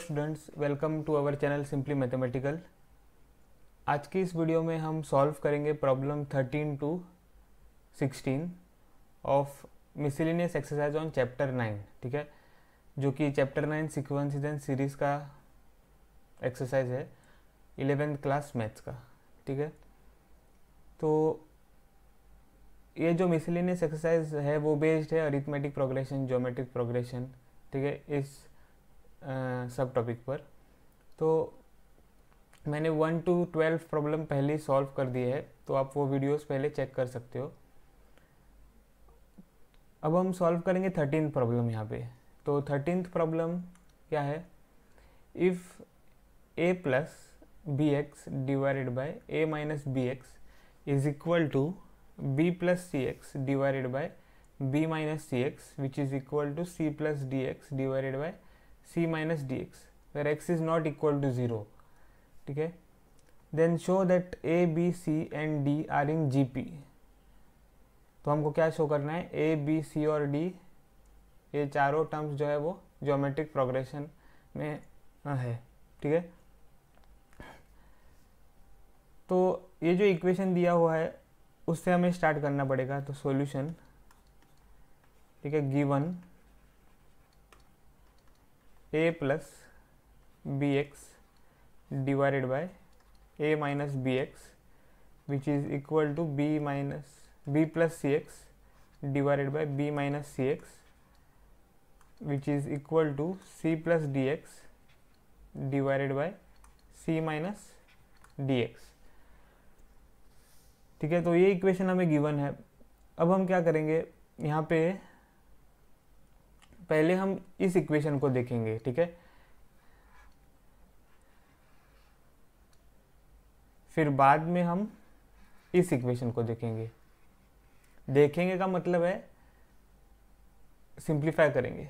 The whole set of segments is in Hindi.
Students welcome to our channel simply mathematical आज की इस वीडियो में हम सॉल्व करेंगे problem 13 to 16 of miscellaneous exercise on chapter 9 ठीक है जो कि चैप्टर 9 सिक्वेंसेज एंड सीरीज का एक्सरसाइज है इलेवेंथ क्लास मैथ्स का ठीक है तो ये जो मिसिलिनियस एक्सरसाइज है वो बेस्ड है अरिथमेटिक प्रोग्रेशन जोमेट्रिक प्रोग्रेशन ठीक है इस सब टॉपिक पर तो मैंने वन टू ट्वेल्व प्रॉब्लम पहले ही सॉल्व कर दी है तो आप वो वीडियोस पहले चेक कर सकते हो अब हम सॉल्व करेंगे थर्टीन प्रॉब्लम यहाँ पे तो थर्टीन प्रॉब्लम क्या है if a plus b x divided by a minus b x is equal to b plus c x divided by b minus c x which is equal to c plus d x divided by c minus d x where x is not equal to zero ठीक है then show that a b c and d are in G P तो हमको क्या शो करना है ए बी सी और डी ये चारों टर्म्स जो है वो ज्योमेट्रिक प्रोग्रेशन में है ठीक है तो ये जो इक्वेशन दिया हुआ है उससे हमें स्टार्ट करना पड़ेगा तो सॉल्यूशन ठीक है given a plus b x divided by a minus b x which is equal to b minus b plus c x divided b minus c x which is equal to c plus d x divided by c minus d x ठीक है तो ये इक्वेशन हमें गिवन है अब हम क्या करेंगे यहाँ पे पहले हम इस इक्वेशन को देखेंगे ठीक है फिर बाद में हम इस इक्वेशन को देखेंगे देखेंगे का मतलब है सिंप्लीफाई करेंगे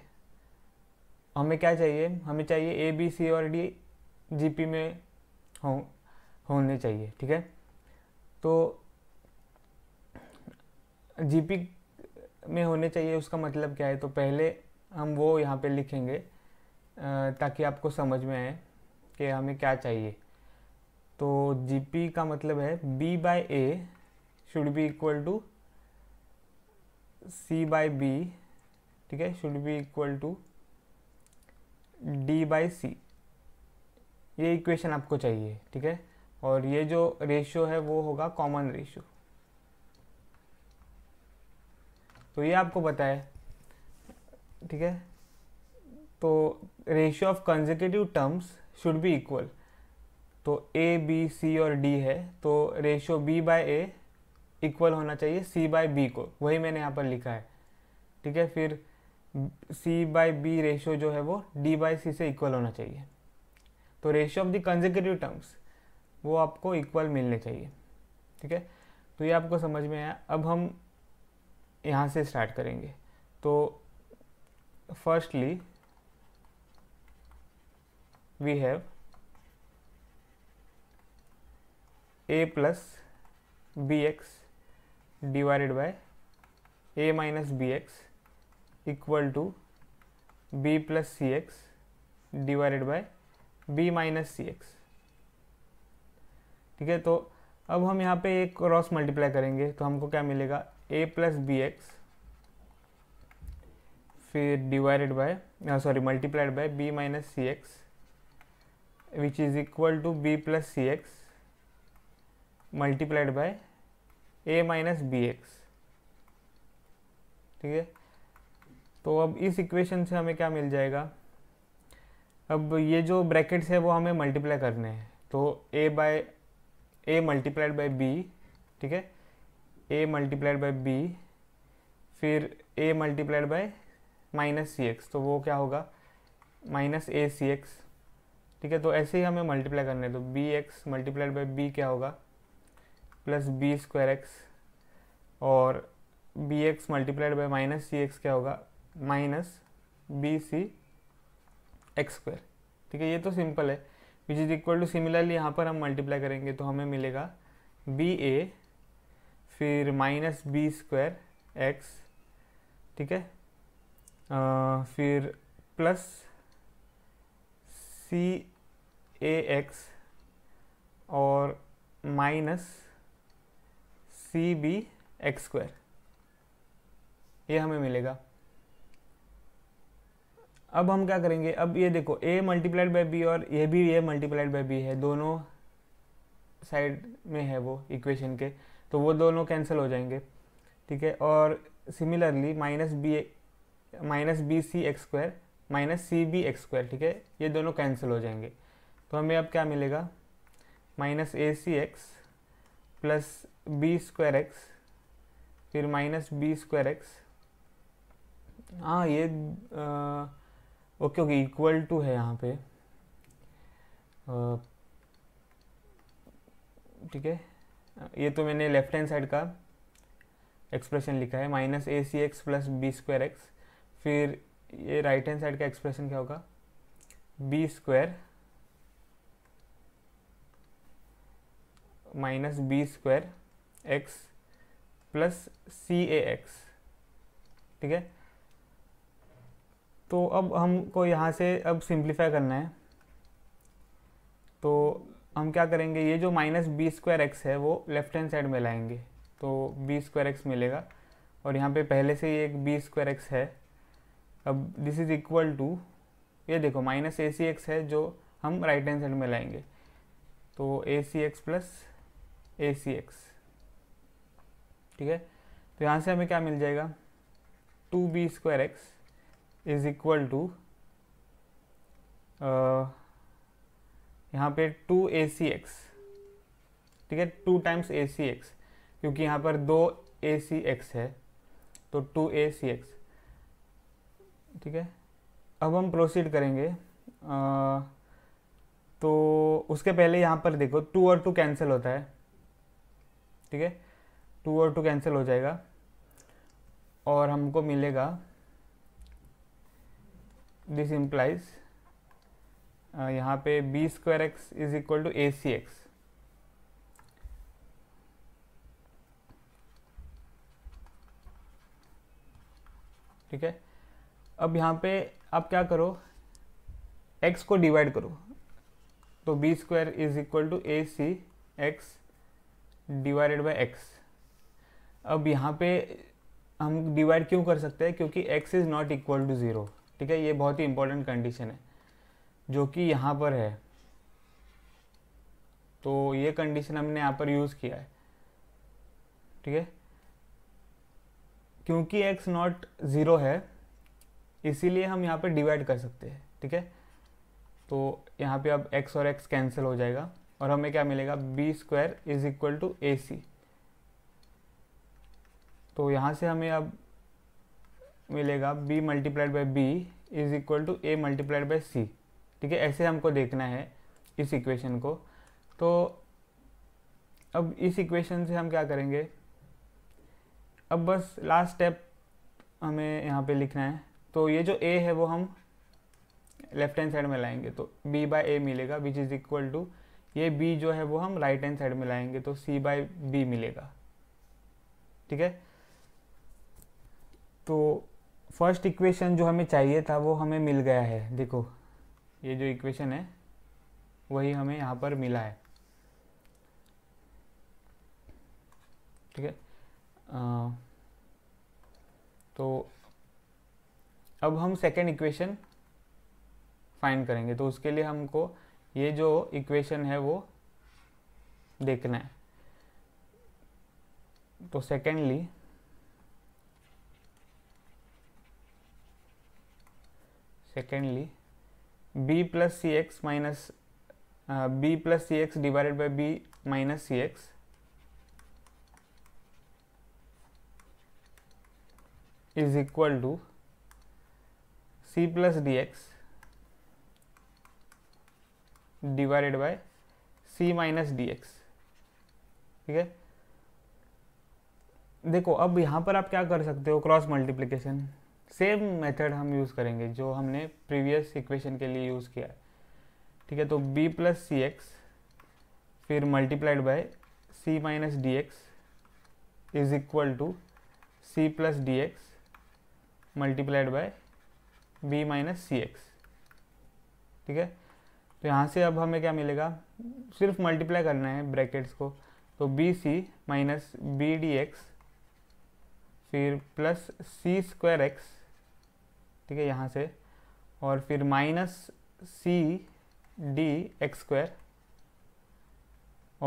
हमें क्या चाहिए हमें चाहिए ए बी सी और डी जीपी में हो होने चाहिए ठीक है तो जीपी में होने चाहिए उसका मतलब क्या है तो पहले हम वो यहाँ पे लिखेंगे ताकि आपको समझ में आए कि हमें क्या चाहिए तो जी का मतलब है b by a should be equal to c by b ठीक है should be equal to d by c ये इक्वेशन आपको चाहिए ठीक है और ये जो रेशियो है वो होगा कॉमन रेशियो तो ये आपको पता है ठीक है तो ratio of consecutive terms should be equal तो ए बी सी और डी है तो ratio b by a equal होना चाहिए सी बाय बी को वही मैंने यहाँ पर लिखा है ठीक है फिर सी बाय बी रेशियो जो है वो डी बाय सी से इक्वल होना चाहिए तो ratio of the consecutive terms वो आपको इक्वल मिलने चाहिए ठीक है तो ये आपको समझ में आया अब हम यहाँ से स्टार्ट करेंगे तो firstly we have a plus bx divided by a minus bx equal to b plus cx divided by b minus c x ठीक है तो अब हम यहाँ पे एक क्रॉस मल्टीप्लाई करेंगे तो हमको क्या मिलेगा a plus b x divided by sorry multiplied by b minus c x which is equal to b plus c x multiplied by a minus b x ठीक है तो अब इस इक्वेशन से हमें क्या मिल जाएगा अब ये जो ब्रैकेट्स है वो हमें मल्टीप्लाई करने हैं तो a by a multiplied by b ठीक है ए मल्टीप्लाइड बाई बी फिर a multiplied by minus c x तो वो क्या होगा माइनस ए सी एक्स ठीक है तो ऐसे ही हमें मल्टीप्लाई करने तो b x multiplied by b क्या होगा प्लस बी स्क्वायर एक्स और b x multiplied by minus c x क्या होगा minus b c x square ठीक है ये तो सिंपल है which is equal to similarly यहाँ पर हम मल्टीप्लाई करेंगे तो हमें मिलेगा बी ए फिर माइनस बी स्क्वायर एक्स ठीक है फिर प्लस सी ए एक्स और minus c b x square ये हमें मिलेगा अब हम क्या करेंगे अब ये देखो ए मल्टीप्लाइड बाई बी और ये भी ए मल्टीप्लाइड बाई बी है दोनों साइड में है वो इक्वेशन के तो वो दोनों कैंसिल हो जाएंगे ठीक है और similarly minus b minus b c x square minus c b x square ठीक है ये दोनों कैंसिल हो जाएंगे तो हमें अब क्या मिलेगा minus a c x plus b square x फिर माइनस बी स्क्वायर एक्स हाँ ये ओके ओके इक्वल टू है यहाँ पे ठीक है ये तो मैंने लेफ्ट हैंड साइड का एक्सप्रेशन लिखा है minus a c x plus b square x फिर ये राइट हैंड साइड का एक्सप्रेशन क्या होगा b square minus b square x plus c a x ठीक है तो अब हमको यहाँ से अब सिंप्लीफाई करना है तो हम क्या करेंगे ये जो माइनस बी स्क्वायर एक्स है वो लेफ्ट हैंड साइड में लाएंगे तो बी स्क्वायर एक्स मिलेगा और यहाँ पे पहले से ही एक बी स्क्वायर एक्स है अब दिस इज इक्वल टू ये देखो माइनस ए सी एक्स है जो हम राइट हैंड साइड में लाएंगे तो a c x plus a c x ठीक है तो यहाँ से हमें क्या मिल जाएगा two b square x is equal to यहाँ पे टू ए सी एक्स ठीक है two times a c x क्योंकि यहाँ पर दो ए सी एक्स है तो टू ए सी एक्स ठीक है अब हम प्रोसीड करेंगे आ, तो उसके पहले यहाँ पर देखो टू और टू कैंसिल होता है ठीक है टू और टू कैंसिल हो जाएगा और हमको मिलेगा दिस इम्प्लाइज यहाँ पे b square x is equal to a c x ठीक है अब यहाँ पे आप क्या करो एक्स को डिवाइड करो तो b square is equal to a c x divided by x अब यहाँ पे हम डिवाइड क्यों कर सकते हैं क्योंकि x is not equal to zero ठीक है ये बहुत ही इंपॉर्टेंट कंडीशन है जो कि यहाँ पर है तो ये कंडीशन हमने यहाँ पर यूज़ किया है ठीक है क्योंकि x नॉट ज़ीरो है इसीलिए हम यहाँ पे डिवाइड कर सकते हैं ठीक है तो यहाँ पे अब x और x कैंसिल हो जाएगा और हमें क्या मिलेगा b square is equal to a c तो यहाँ से हमें अब मिलेगा b multiplied by b is equal to a multiplied by c ठीक है ऐसे हमको देखना है इस इक्वेशन को तो अब इस इक्वेशन से हम क्या करेंगे अब बस लास्ट स्टेप हमें यहाँ पे लिखना है तो ये जो ए है वो हम लेफ्ट हैंड साइड में लाएंगे तो बी बाय ए मिलेगा विच इज़ इक्वल टू ये बी जो है वो हम राइट हैंड साइड में लाएंगे तो सी बाय बी मिलेगा ठीक है तो फर्स्ट इक्वेशन जो हमें चाहिए था वो हमें मिल गया है देखो ये जो इक्वेशन है वही हमें यहाँ पर मिला है ठीक है तो अब हम सेकेंड इक्वेशन फाइंड करेंगे तो उसके लिए हमको ये जो इक्वेशन है वो देखना है तो secondly secondly b plus c x minus b plus c x divided by b minus c x is equal to c plus dx divided by c minus dx ठीक है देखो अब यहाँ पर आप क्या कर सकते हो क्रॉस मल्टीप्लिकेशन सेम मेथड हम यूज़ करेंगे जो हमने प्रीवियस इक्वेशन के लिए यूज़ किया है ठीक है तो b प्लस सी एक्स फिर multiplied by c minus d x is equal to c plus d x multiplied by b minus c x ठीक है तो यहाँ से अब हमें क्या मिलेगा सिर्फ मल्टीप्लाई करना है ब्रैकेट्स को तो b c minus b d x फिर प्लस सी स्क्वायर एक्स ठीक है यहाँ से और फिर minus c d x square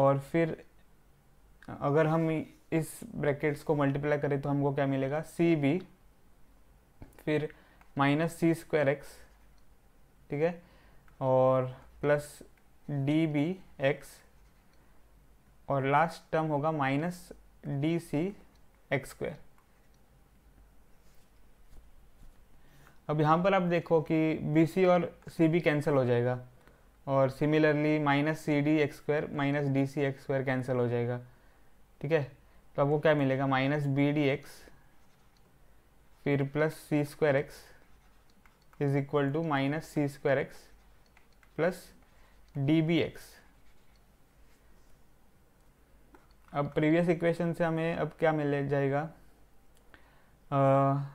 और फिर अगर हम इस ब्रैकेट्स को मल्टीप्लाई करें तो हमको क्या मिलेगा सी बी फिर माइनस सी स्क्वायर एक्स ठीक है और प्लस डी बी एक्स और लास्ट टर्म होगा minus d c x square अब यहाँ पर आप देखो कि बी सी और सी बी कैंसिल हो जाएगा और similarly minus c d x square minus d c x square cancel हो जाएगा ठीक है तो आपको क्या मिलेगा माइनस बी डी एक्स फिर plus C square x is equal to minus c square x plus dbx अब प्रीवियस इक्वेशन से हमें अब क्या मिल जाएगा आ,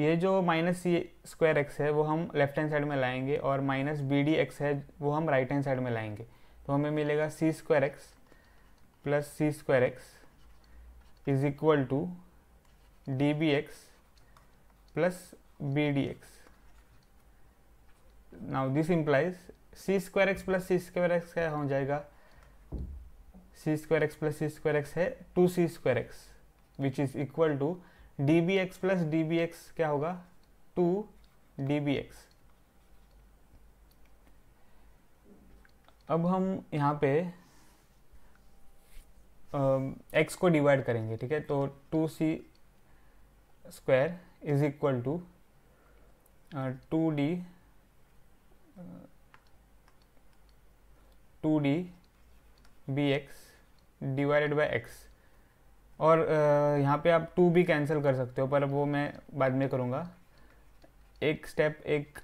ये जो माइनस सी स्क्वायर एक्स है वो हम लेफ्ट हैंड साइड में लाएंगे और माइनस बी डी एक्स है वो हम राइट हैंड साइड में लाएंगे तो हमें मिलेगा सी square x plus C square x is equal to D B X plus b dx. Now this implies C square x plus C square X क्या हो जाएगा C square x plus C square x है two C x, which is is equal to D B plus D क्या होगा टू डी अब हम यहाँ पे एक्स um, को डिवाइड करेंगे ठीक है तो two c square is equal to two d two D B x divided by x और uh, यहाँ पे आप टू भी कैंसिल कर सकते हो पर वो मैं बाद में करूँगा एक स्टेप एक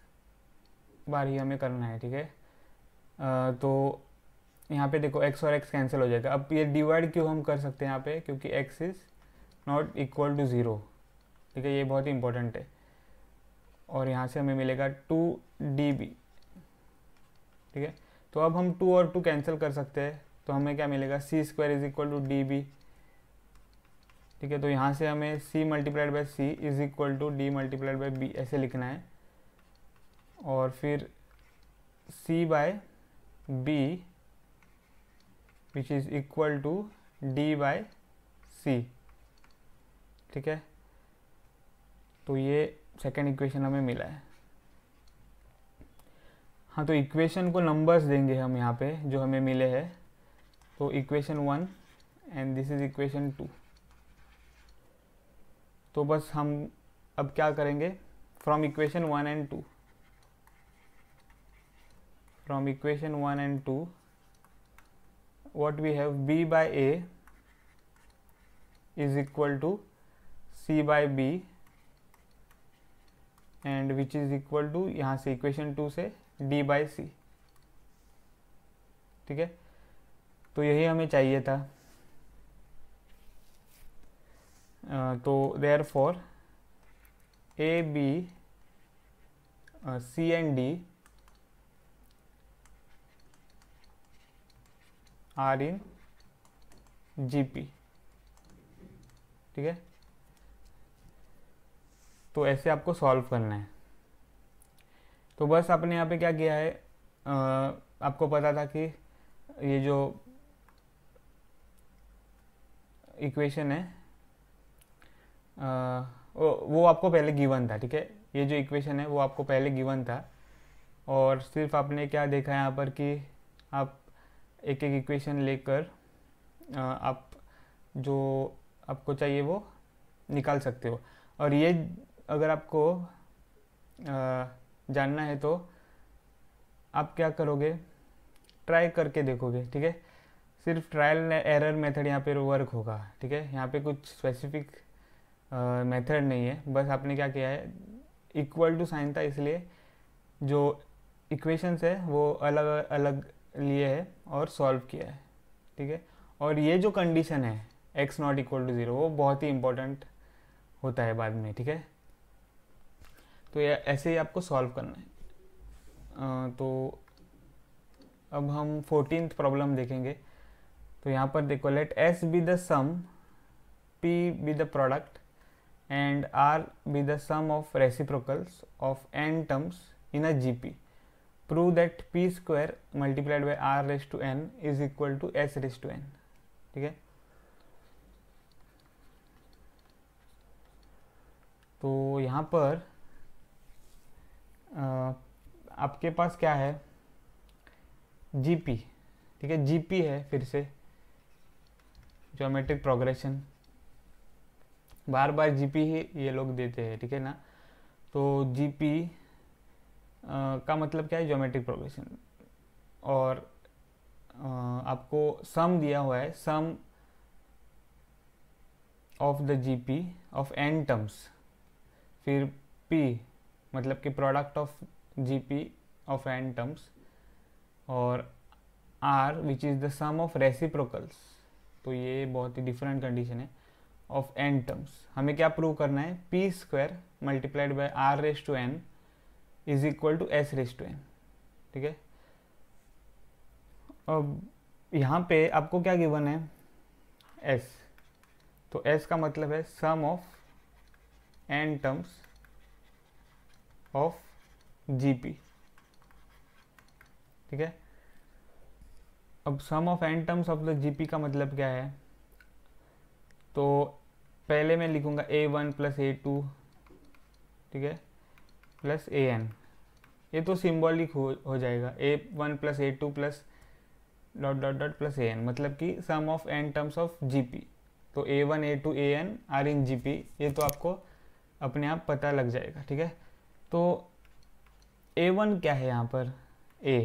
बार ही हमें करना है ठीक है uh, तो यहाँ पे देखो x और x कैंसिल हो जाएगा अब ये डिवाइड क्यों हम कर सकते हैं यहाँ पे क्योंकि x is not equal to zero ठीक है ये बहुत ही इंपॉर्टेंट है और यहाँ से हमें मिलेगा टू डी बी ठीक है तो अब हम टू और टू कैंसिल कर सकते हैं तो हमें क्या मिलेगा सी square is equal to D b ठीक है तो यहाँ से हमें c multiplied by C is equal to d multiplied by b ऐसे लिखना है और फिर c by b which is equal to d by c ठीक है तो ये सेकेंड इक्वेशन हमें मिला है हाँ तो इक्वेशन को नंबर्स देंगे हम यहाँ पे जो हमें मिले हैं तो equation one and this is equation two तो बस हम अब क्या करेंगे from equation one and two from equation one and two what we have b by a is equal to c by b and which is equal to यहाँ से इक्वेशन टू से डी बाई सी ठीक है तो यही हमें चाहिए था तो therefore a b c and d are in G P ठीक है तो ऐसे आपको सॉल्व करना है तो बस आपने यहाँ पे क्या किया है आ, आपको पता था कि ये जो इक्वेशन है आ, वो आपको पहले गिवन था ठीक है ये जो इक्वेशन है वो आपको पहले गिवन था और सिर्फ आपने क्या देखा है यहाँ पर कि आप एक एक इक्वेशन लेकर आप जो आपको चाहिए वो निकाल सकते हो और ये अगर आपको जानना है तो आप क्या करोगे ट्राई करके देखोगे ठीक है सिर्फ ट्रायल एरर मेथड यहाँ पे वर्क होगा ठीक है यहाँ पे कुछ स्पेसिफिक मेथड नहीं है बस आपने क्या किया है इक्वल टू साइन था इसलिए जो इक्वेशंस है वो अलग अलग लिए है और सॉल्व किया है ठीक है और ये जो कंडीशन है x not equal to zero वो बहुत ही इम्पोर्टेंट होता है बाद में ठीक है तो ये ऐसे ही आपको सॉल्व करना है आ, तो अब हम फोर्टीन प्रॉब्लम देखेंगे तो यहाँ पर देखो let s be the sum p be the product and r be the sum of reciprocals of N terms in a GP prove that p square multiplied by are raise to n is equal to s raise to N ठीक है तो यहाँ पर आपके पास क्या है जीपी ठीक है जीपी है फिर से ज्योमेट्रिक प्रोग्रेशन बार बार जीपी ही ये लोग देते हैं ठीक है ना तो जीपी का मतलब क्या है ज्योमेट्रिक प्रोग्रेशन और आ, आपको सम दिया हुआ है sum of the GP of N terms फिर पी मतलब कि product of GP of and terms और r which is the sum of reciprocals तो ये बहुत ही डिफरेंट कंडीशन है ऑफ एन टर्म्स हमें क्या प्रूव करना है p square multiplied by are raise to n is equal to s raise to N ठीक है अब यहाँ पे आपको क्या गिवन है एस तो एस का मतलब है sum of N terms of GP ठीक है अब sum of N terms of the GP का मतलब क्या है तो पहले मैं लिखूंगा a one plus a two ठीक है प्लस ए एन ये तो सिम्बॉलिक हो हो जाएगा a one plus a two plus dot dot dot plus A n मतलब कि sum of N terms of GP तो a one a to a n are in G P ये तो आपको अपने आप पता लग जाएगा ठीक है तो ए वन क्या है यहाँ पर ए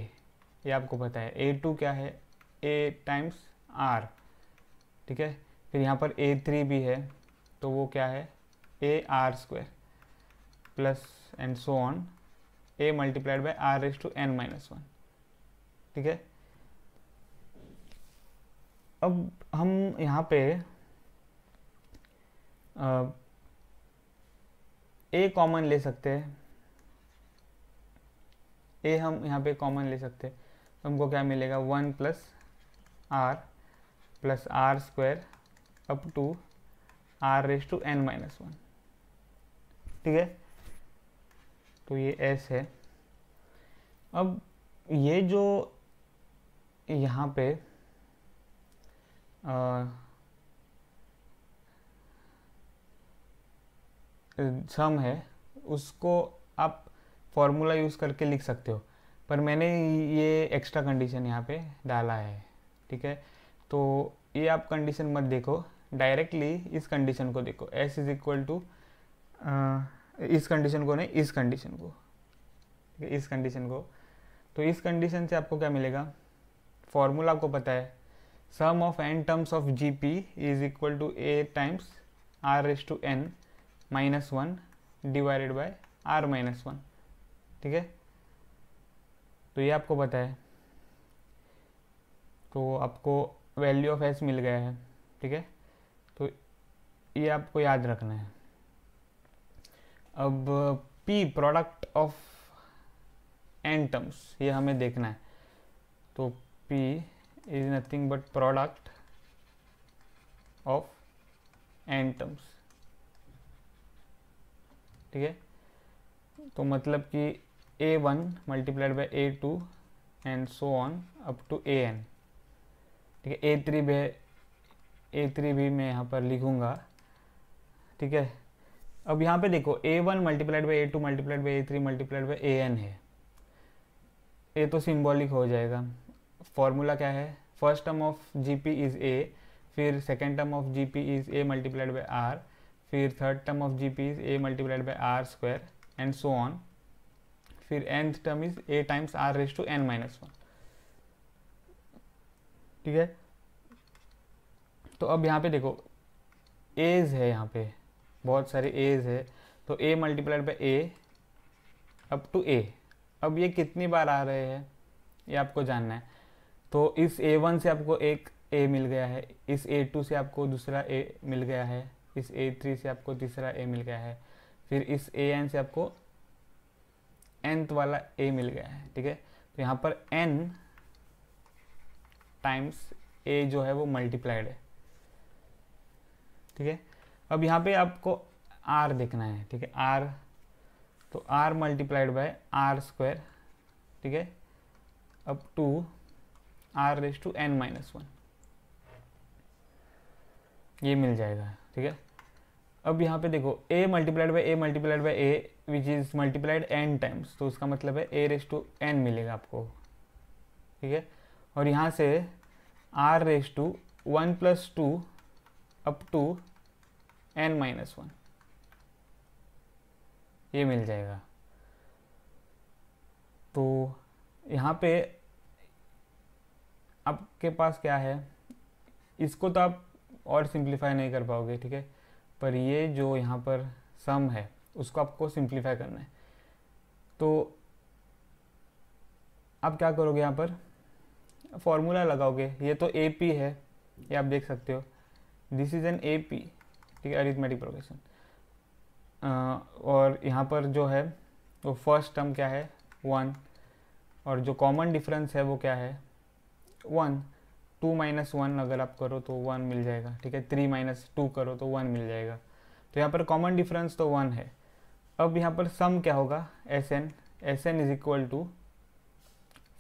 ये आपको पता है ए टू क्या है ए टाइम्स आर ठीक है फिर यहाँ पर ए थ्री भी है तो वो क्या है a r square plus and so on a multiplied by R S to N minus one ठीक है अब हम यहाँ पे आ, ए कॉमन ले सकते हैं ए हम यहाँ पे कॉमन ले सकते हैं तो हमको क्या मिलेगा one plus r plus r square up to r raise to N minus one ठीक है तो ये एस है अब ये जो यहाँ पे सम है उसको आप फॉर्मूला यूज़ करके लिख सकते हो पर मैंने ये एक्स्ट्रा कंडीशन यहाँ पे डाला है ठीक है तो ये आप कंडीशन मत देखो डायरेक्टली इस कंडीशन को देखो एस इज इक्वल टू इस कंडीशन को नहीं इस कंडीशन को ठीक है इस कंडीशन को तो इस कंडीशन से आपको क्या मिलेगा फॉर्मूला आपको पता है sum of N terms of G P is equal to a times r S to N minus one divided by are minus one ठीक है तो ये आपको पता है तो आपको वैल्यू ऑफ एस मिल गया है ठीक है तो ये आपको याद रखना है अब p product of N terms ये हमें देखना है तो p is nothing but product of N terms ठीक है तो मतलब कि a one multiplied by a two and so on up to a n ठीक है ए थ्री बे ए थ्री भी मैं यहाँ पर लिखूँगा ठीक है अब यहाँ पे देखो a one multiplied by a two multiplied by a three multiplied by a n है ए तो सिम्बॉलिक हो जाएगा फॉर्मूला क्या है first term of G P is a फिर second term of G P is a multiplied by r फिर third term of G P is a multiplied by r square and so on फिर nth term is a times are raise to N minus one ठीक है तो अब यहाँ पे देखो एज है यहाँ पे बहुत सारे एज है तो ए multiplied by a up to a अब ये कितनी बार आ रहे हैं ये आपको जानना है तो इस ए वन से आपको एक ए मिल गया है इस ए टू से आपको दूसरा ए मिल गया है इस ए थ्री से आपको तीसरा ए मिल गया है फिर इस ए एन से आपको एंथ वाला ए मिल गया है ठीक है तो यहाँ पर एन टाइम्स ए जो है वो मल्टीप्लाइड है ठीक है अब यहाँ पे आपको आर देखना है ठीक है आर तो are multiplied by r square ठीक है अब to r raise to N minus one ये मिल जाएगा ठीक है अब यहाँ पे देखो a multiplied by A multiplied by a which is multiplied n times तो उसका मतलब है ए रेस टू एन मिलेगा आपको ठीक है और यहाँ से are raise to one plus two up to N minus one ये मिल जाएगा तो यहाँ पे आपके पास क्या है इसको तो आप और सिंप्लीफाई नहीं कर पाओगे ठीक है पर ये जो यहाँ पर सम है उसको आपको सिंप्लीफाई करना है तो आप क्या करोगे यहाँ पर फॉर्मूला लगाओगे ये तो ए पी है ये आप देख सकते हो this is an A P ठीक है अरिथमेटिक प्रोग्रेशन और यहाँ पर जो है वो फर्स्ट टर्म क्या है वन और जो कॉमन डिफरेंस है वो क्या है वन टू माइनस वन अगर आप करो तो वन मिल जाएगा ठीक है थ्री माइनस टू करो तो वन मिल जाएगा तो यहाँ पर कॉमन डिफरेंस तो वन है अब यहाँ पर सम क्या होगा s n s n is equal to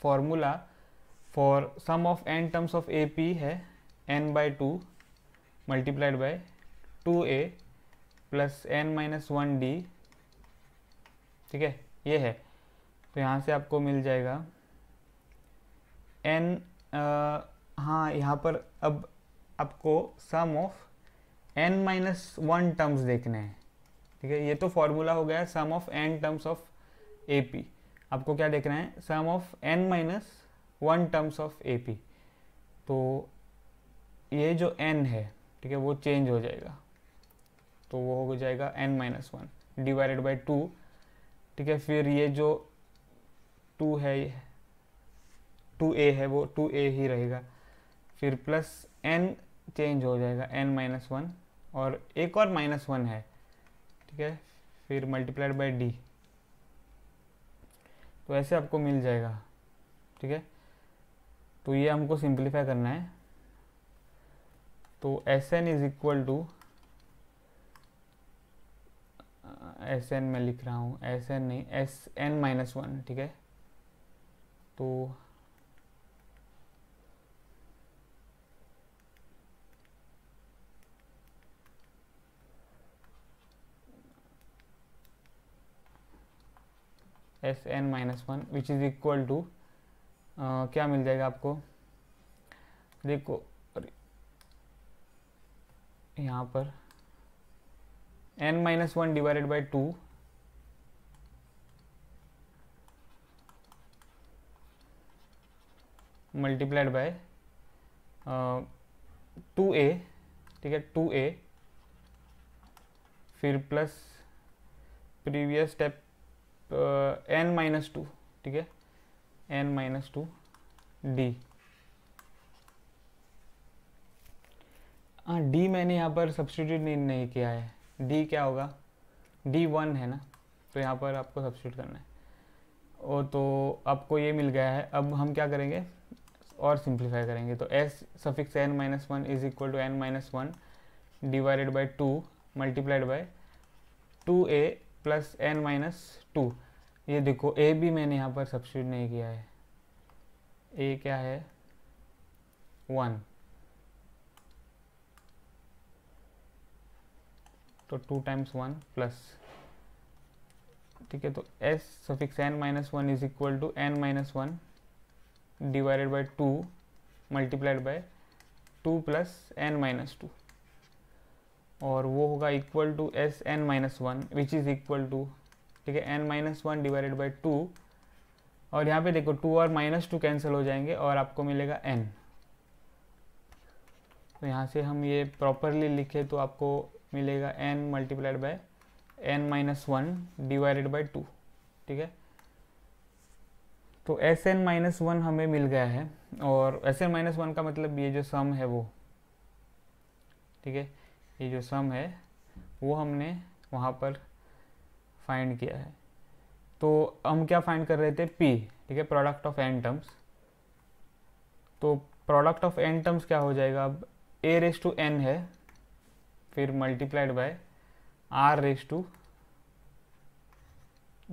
formula for sum of N terms of A P है n by two multiplied by two a plus N minus one d ठीक है ये है तो यहाँ से आपको मिल जाएगा एन हाँ यहाँ पर अब आपको sum of n minus one terms देखने हैं ठीक है ये तो फॉर्मूला हो गया sum of N terms of A P आपको क्या देखना है sum of n minus one terms of A P तो ये जो एन है ठीक है वो चेंज हो जाएगा तो वो हो जाएगा n minus one divided by two ठीक है फिर ये जो टू है टू ए है वो टू ए ही रहेगा फिर प्लस एन चेंज हो जाएगा एन माइनस वन और एक और माइनस वन है ठीक है फिर मल्टीप्लाइड बाई डी तो ऐसे आपको मिल जाएगा ठीक है तो ये हमको सिंप्लीफाई करना है तो S n is equal to s n मैं लिख रहा हूँ एस एन नहीं एस एन माइनस वन ठीक है तो S n minus one which is equal to क्या मिल जाएगा आपको देखो यहाँ पर n minus one divided by two multiplied by two ए ठीक है टू ए फिर plus previous step n minus two ठीक है एन माइनस टू डी हाँ डी मैंने यहाँ पर सब्सटीट्यूट नहीं, नहीं किया है डी क्या होगा डी वन है ना तो यहाँ पर आपको सब्सटीट्यूट करना है ओ तो आपको ये मिल गया है अब हम क्या करेंगे और सिंप्लीफाई करेंगे तो s suffix n minus one is equal to N minus one divided by two multiplied by two a plus N minus two ये देखो ए भी मैंने यहाँ पर सब्सिट्यूट नहीं किया है ए क्या है वन तो टू टाइम्स वन प्लस ठीक है तो s suffix n minus one is equal to N minus one divided by two multiplied by two plus N minus two और वो होगा equal to s n minus one which is equal to ठीक है n minus one divided by two और यहाँ पे देखो टू और माइनस टू कैंसिल हो जाएंगे और आपको मिलेगा एन तो यहाँ से हम ये प्रॉपरली लिखे तो आपको मिलेगा n multiplied by N minus one divided by two ठीक है तो एस एन माइनस वन हमें मिल गया है और एस एन माइनस वन का मतलब ये जो सम है वो ठीक है ये जो सम है वो हमने वहाँ पर फाइंड किया है तो हम क्या फाइंड कर रहे थे पी ठीक है प्रोडक्ट ऑफ एन टर्म्स तो प्रोडक्ट ऑफ एन टर्म्स क्या हो जाएगा अब ए रेस टू एन है फिर multiplied by are raise to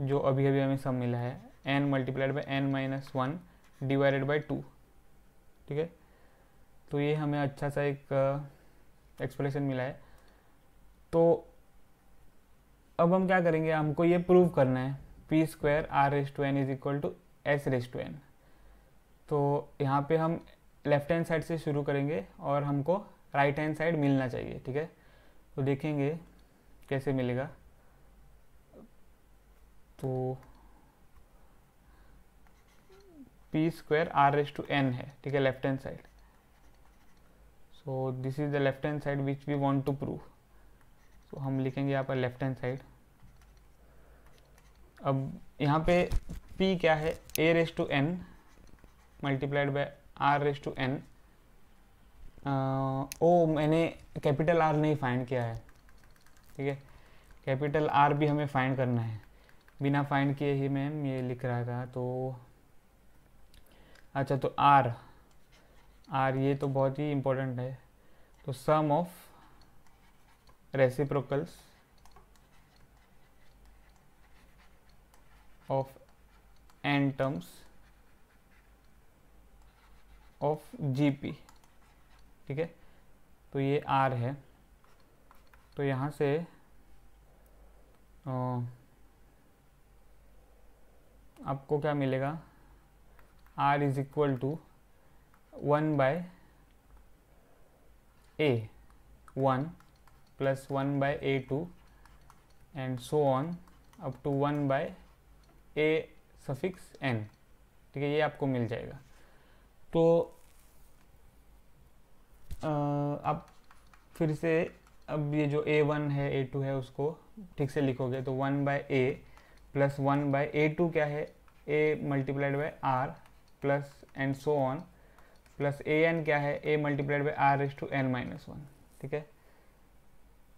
जो अभी अभी हमें सब मिला है n multiplied by N minus one divided by two ठीक है तो ये हमें अच्छा सा एक एक्सप्लेनेशन मिला है तो अब हम क्या करेंगे हमको ये प्रूव करना है p square are raise to n is equal to s raise to N तो यहाँ पे हम लेफ्ट हैंड साइड से शुरू करेंगे और हमको राइट हैंड साइड मिलना चाहिए ठीक है तो देखेंगे कैसे मिलेगा तो P square are raise to N है ठीक है left hand side so this is the left hand side which we want to prove so हम लिखेंगे यहाँ पर लेफ्ट हैंड साइड अब यहाँ पे p क्या है a raise to N multiplied by are raise to n oh मैंने कैपिटल आर नहीं फाइंड किया है ठीक है कैपिटल आर भी हमें फाइंड करना है बिना फाइंड किए ही मैम ये लिख रहा था तो अच्छा तो आर आर ये तो बहुत ही इम्पोर्टेंट है तो sum of reciprocals of n terms of GP ठीक है तो ये आर है तो यहाँ से आपको क्या मिलेगा r is equal to one by a one plus one by A two and so on up to one by a suffix n ठीक है ये आपको मिल जाएगा तो आ, आप फिर से अब ये जो ए वन है ए टू है उसको ठीक से लिखोगे तो one by A plus one by A two क्या है ए multiplied by R plus and so on plus A N क्या है ए multiplied by R S to N minus one ठीक है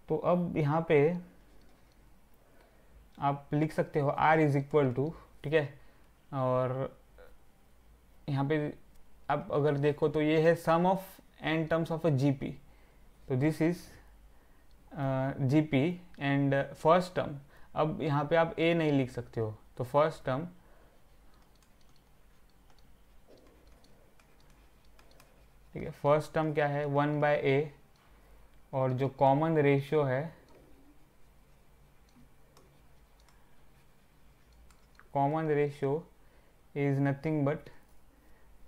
तो अब यहाँ पे आप लिख सकते हो आर इज इक्वल टू ठीक है और यहाँ पे आप अगर देखो तो ये है sum of N terms of a GP तो this is GP and first term अब यहाँ पे आप ए नहीं लिख सकते हो तो फर्स्ट टर्म ठीक है फर्स्ट टर्म क्या है वन बाय ए और जो कॉमन रेशियो है common ratio is nothing but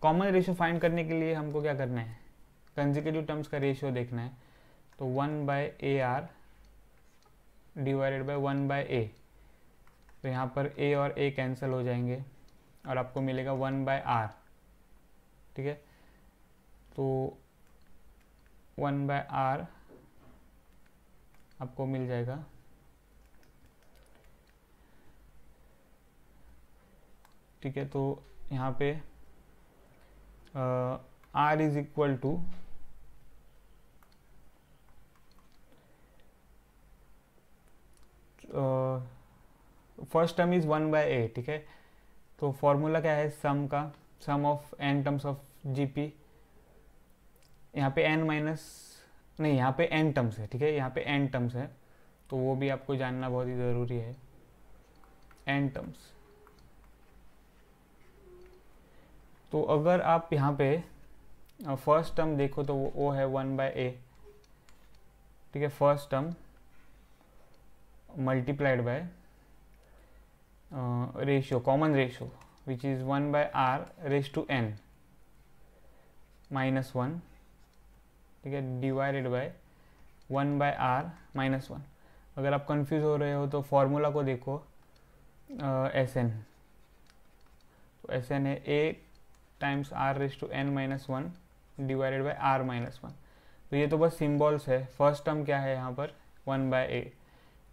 common ratio find करने के लिए हमको क्या करना है कंजिकेटिव टर्म्स का रेशियो देखना है तो one by A R divided by one by A तो यहाँ पर ए और ए कैंसिल हो जाएंगे और आपको मिलेगा वन बाय आर ठीक है तो वन बाय आर आपको मिल जाएगा ठीक है तो यहाँ पे R is equal to first term is one by ए ठीक है तो फॉर्मूला क्या है सम का sum of N terms of GP यहाँ पे एन माइनस नहीं यहाँ पे एन टर्म्स है ठीक है यहाँ पे एन टर्म्स है तो वो भी आपको जानना बहुत ही ज़रूरी है एन टर्म्स तो अगर आप यहाँ पे फर्स्ट टर्म देखो तो वो ओ है वन बाय ए ठीक है first term multiplied by ratio common ratio which is one by are raise to N minus one ठीक है divided by one by are minus one अगर आप कंफ्यूज हो रहे हो तो फॉर्मूला को देखो एस एन तो एस एन है A times are raise to N minus one divided by are minus one तो ये तो बस सिम्बॉल्स है फर्स्ट टर्म क्या है यहाँ पर वन बाय ए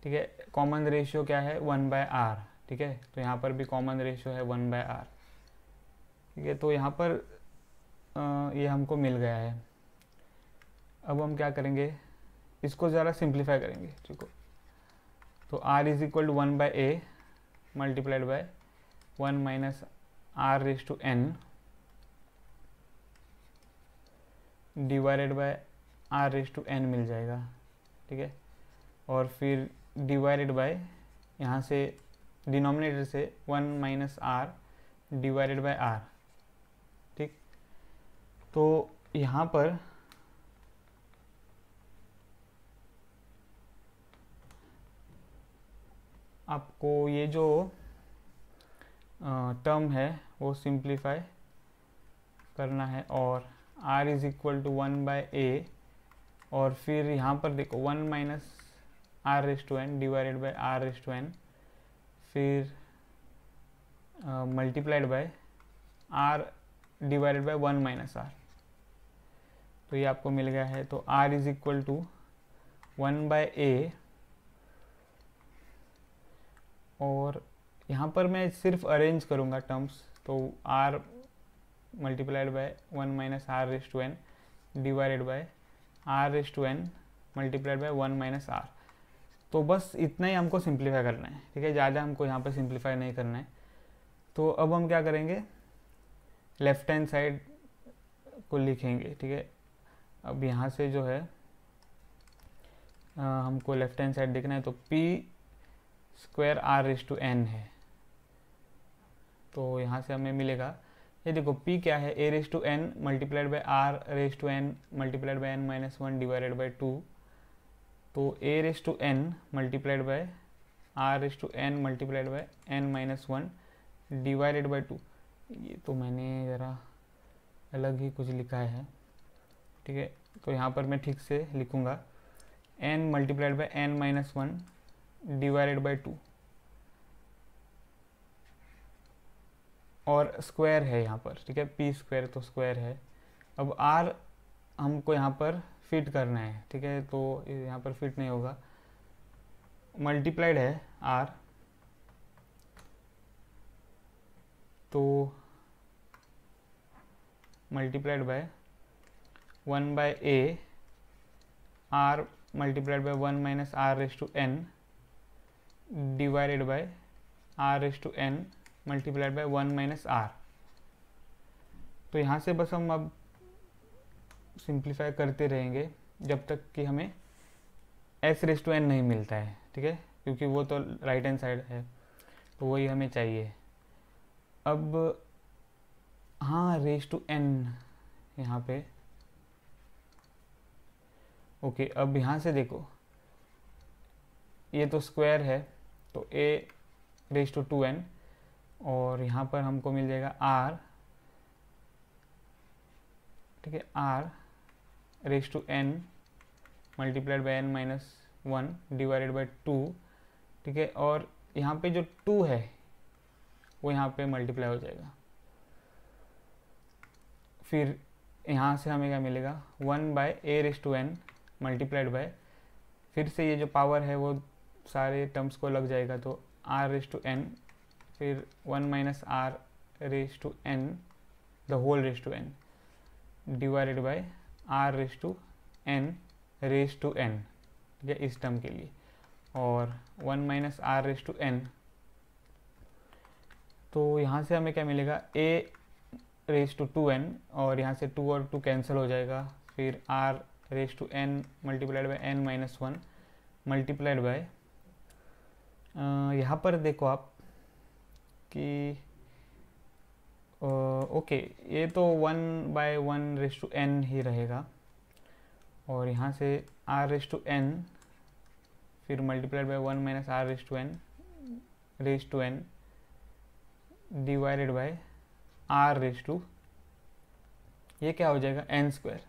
ठीक है कॉमन रेशियो क्या है वन बाय आर ठीक है तो यहाँ पर भी कॉमन रेशियो है वन बाय आर ठीक है तो यहाँ पर आ, ये हमको मिल गया है अब हम क्या करेंगे इसको ज़रा सिंप्लीफाई करेंगे ठीक हो तो R is equal to one by A multiplied by one minus R raise to N divided by R raise to N मिल जाएगा ठीक है और फिर डिवाइडेड बाय यहाँ से डिनोमिनेटर से one minus R divided by R ठीक तो यहाँ पर आपको ये जो टर्म है वो सिंप्लीफाई करना है और r is equal to one by ए और फिर यहाँ पर देखो one minus R raise to N divided by are raise to N फिर multiplied by R divided by one minus R तो ये आपको मिल गया है तो R is equal to one by ए और यहाँ पर मैं सिर्फ अरेंज करूँगा टर्म्स तो are multiplied by one minus R raise to N divided by are raise to N multiplied by one minus R तो बस इतना ही हमको सिंप्लीफाई करना है ठीक है ज़्यादा हमको यहाँ पर सिंप्लीफाई नहीं करना है तो अब हम क्या करेंगे लेफ्ट हैंड साइड को लिखेंगे ठीक है अब यहाँ से जो है आ, हमको लेफ्ट हैंड साइड देखना है तो P square are raise to N है तो यहाँ से हमें मिलेगा ये देखो पी क्या है A raise to N multiplied by are raise to N multiplied by N minus one divided by two तो A raise to N multiplied by are raise to N multiplied by N minus one divided by two ये तो मैंने ज़रा अलग ही कुछ लिखा है ठीक है तो यहाँ पर मैं ठीक से लिखूँगा N multiplied by N minus one divided by two और स्क्वायर है यहाँ पर ठीक है पी स्क्वायर तो स्क्वायर है अब आर हमको यहाँ पर फिट करना है ठीक है तो यहाँ पर फिट नहीं होगा मल्टीप्लाइड है आर तो multiplied by one by A R multiplied by one minus R raise to N divided by r S to n multiplied by one minus R तो यहाँ से बस हम अब सिंप्लीफाई करते रहेंगे जब तक कि हमें एस रेस टू एन नहीं मिलता है ठीक है क्योंकि वो तो राइट हैंड साइड है तो वही हमें चाहिए अब हाँ रेस टू एन यहाँ पे ओके अब यहाँ से देखो ये तो स्क्वायर है तो A raise to two N और यहाँ पर हमको मिल जाएगा आर ठीक है R raise to N multiplied by N minus one divided by two ठीक है और यहाँ पे जो टू है वो यहाँ पे मल्टीप्लाई हो जाएगा फिर यहाँ से हमें क्या मिलेगा one by A raise to N multiplied by फिर से ये जो पावर है वो सारे टर्म्स को लग जाएगा तो आर रेस टू एन फिर one minus R raise to N the whole raise to N divided by are raise to N raise to N ठीक है इस टर्म के लिए और one minus R raise to N तो यहाँ से हमें क्या मिलेगा A raise to two N और यहाँ से टू और टू कैंसिल हो जाएगा फिर R raise to N multiplied by N minus one multiplied by यहाँ पर देखो आप कि ओके ये तो one by one raise to N ही रहेगा और यहाँ से आर रेस टू एन फिर multiplied by one minus R raise to N raise to N divided by are raise to ये क्या हो जाएगा एन स्क्वायर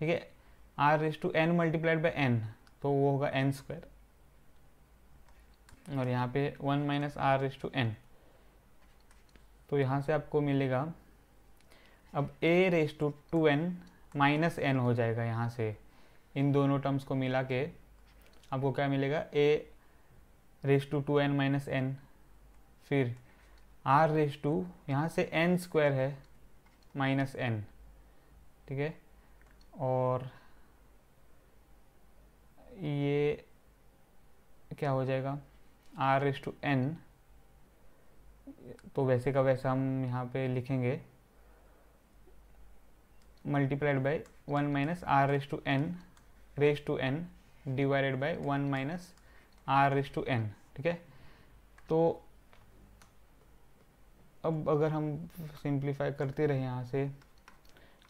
ठीक है R raise to N multiplied by N तो वो होगा एन स्क्वायर और यहाँ पे one minus R raise to N तो यहाँ से आपको मिलेगा अब A raise to two N minus N हो जाएगा यहाँ से इन दोनों टर्म्स को मिला के आपको क्या मिलेगा A raise to two N minus N फिर आर रेस टू यहाँ से एन स्क्वायर है माइनस एन ठीक है और ये क्या हो जाएगा आर एस टू एन तो वैसे का वैसा हम यहाँ पे लिखेंगे multiplied by one minus R raise to N raise to N divided by one minus R raise to N ठीक है तो अब अगर हम सिंप्लीफाई करते रहे यहाँ से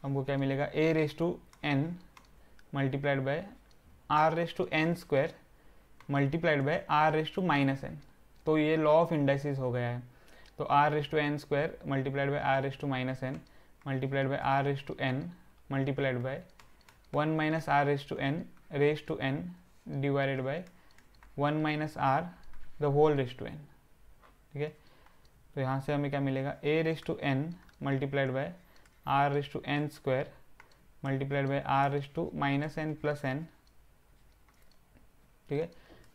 हमको क्या मिलेगा A raise to N multiplied by are raise to N square multiplied by are raise to minus N तो ये लॉ ऑफ इंडाइसिस हो गया है तो R raise to N square multiplied by are raise to minus N multiplied by are raise to N multiplied by one minus R raise to N raise to N divided by one minus R the whole raise to N ठीक है तो यहाँ से हमें क्या मिलेगा A raise to N multiplied by are raise to N square multiplied by are raise to minus N plus N ठीक है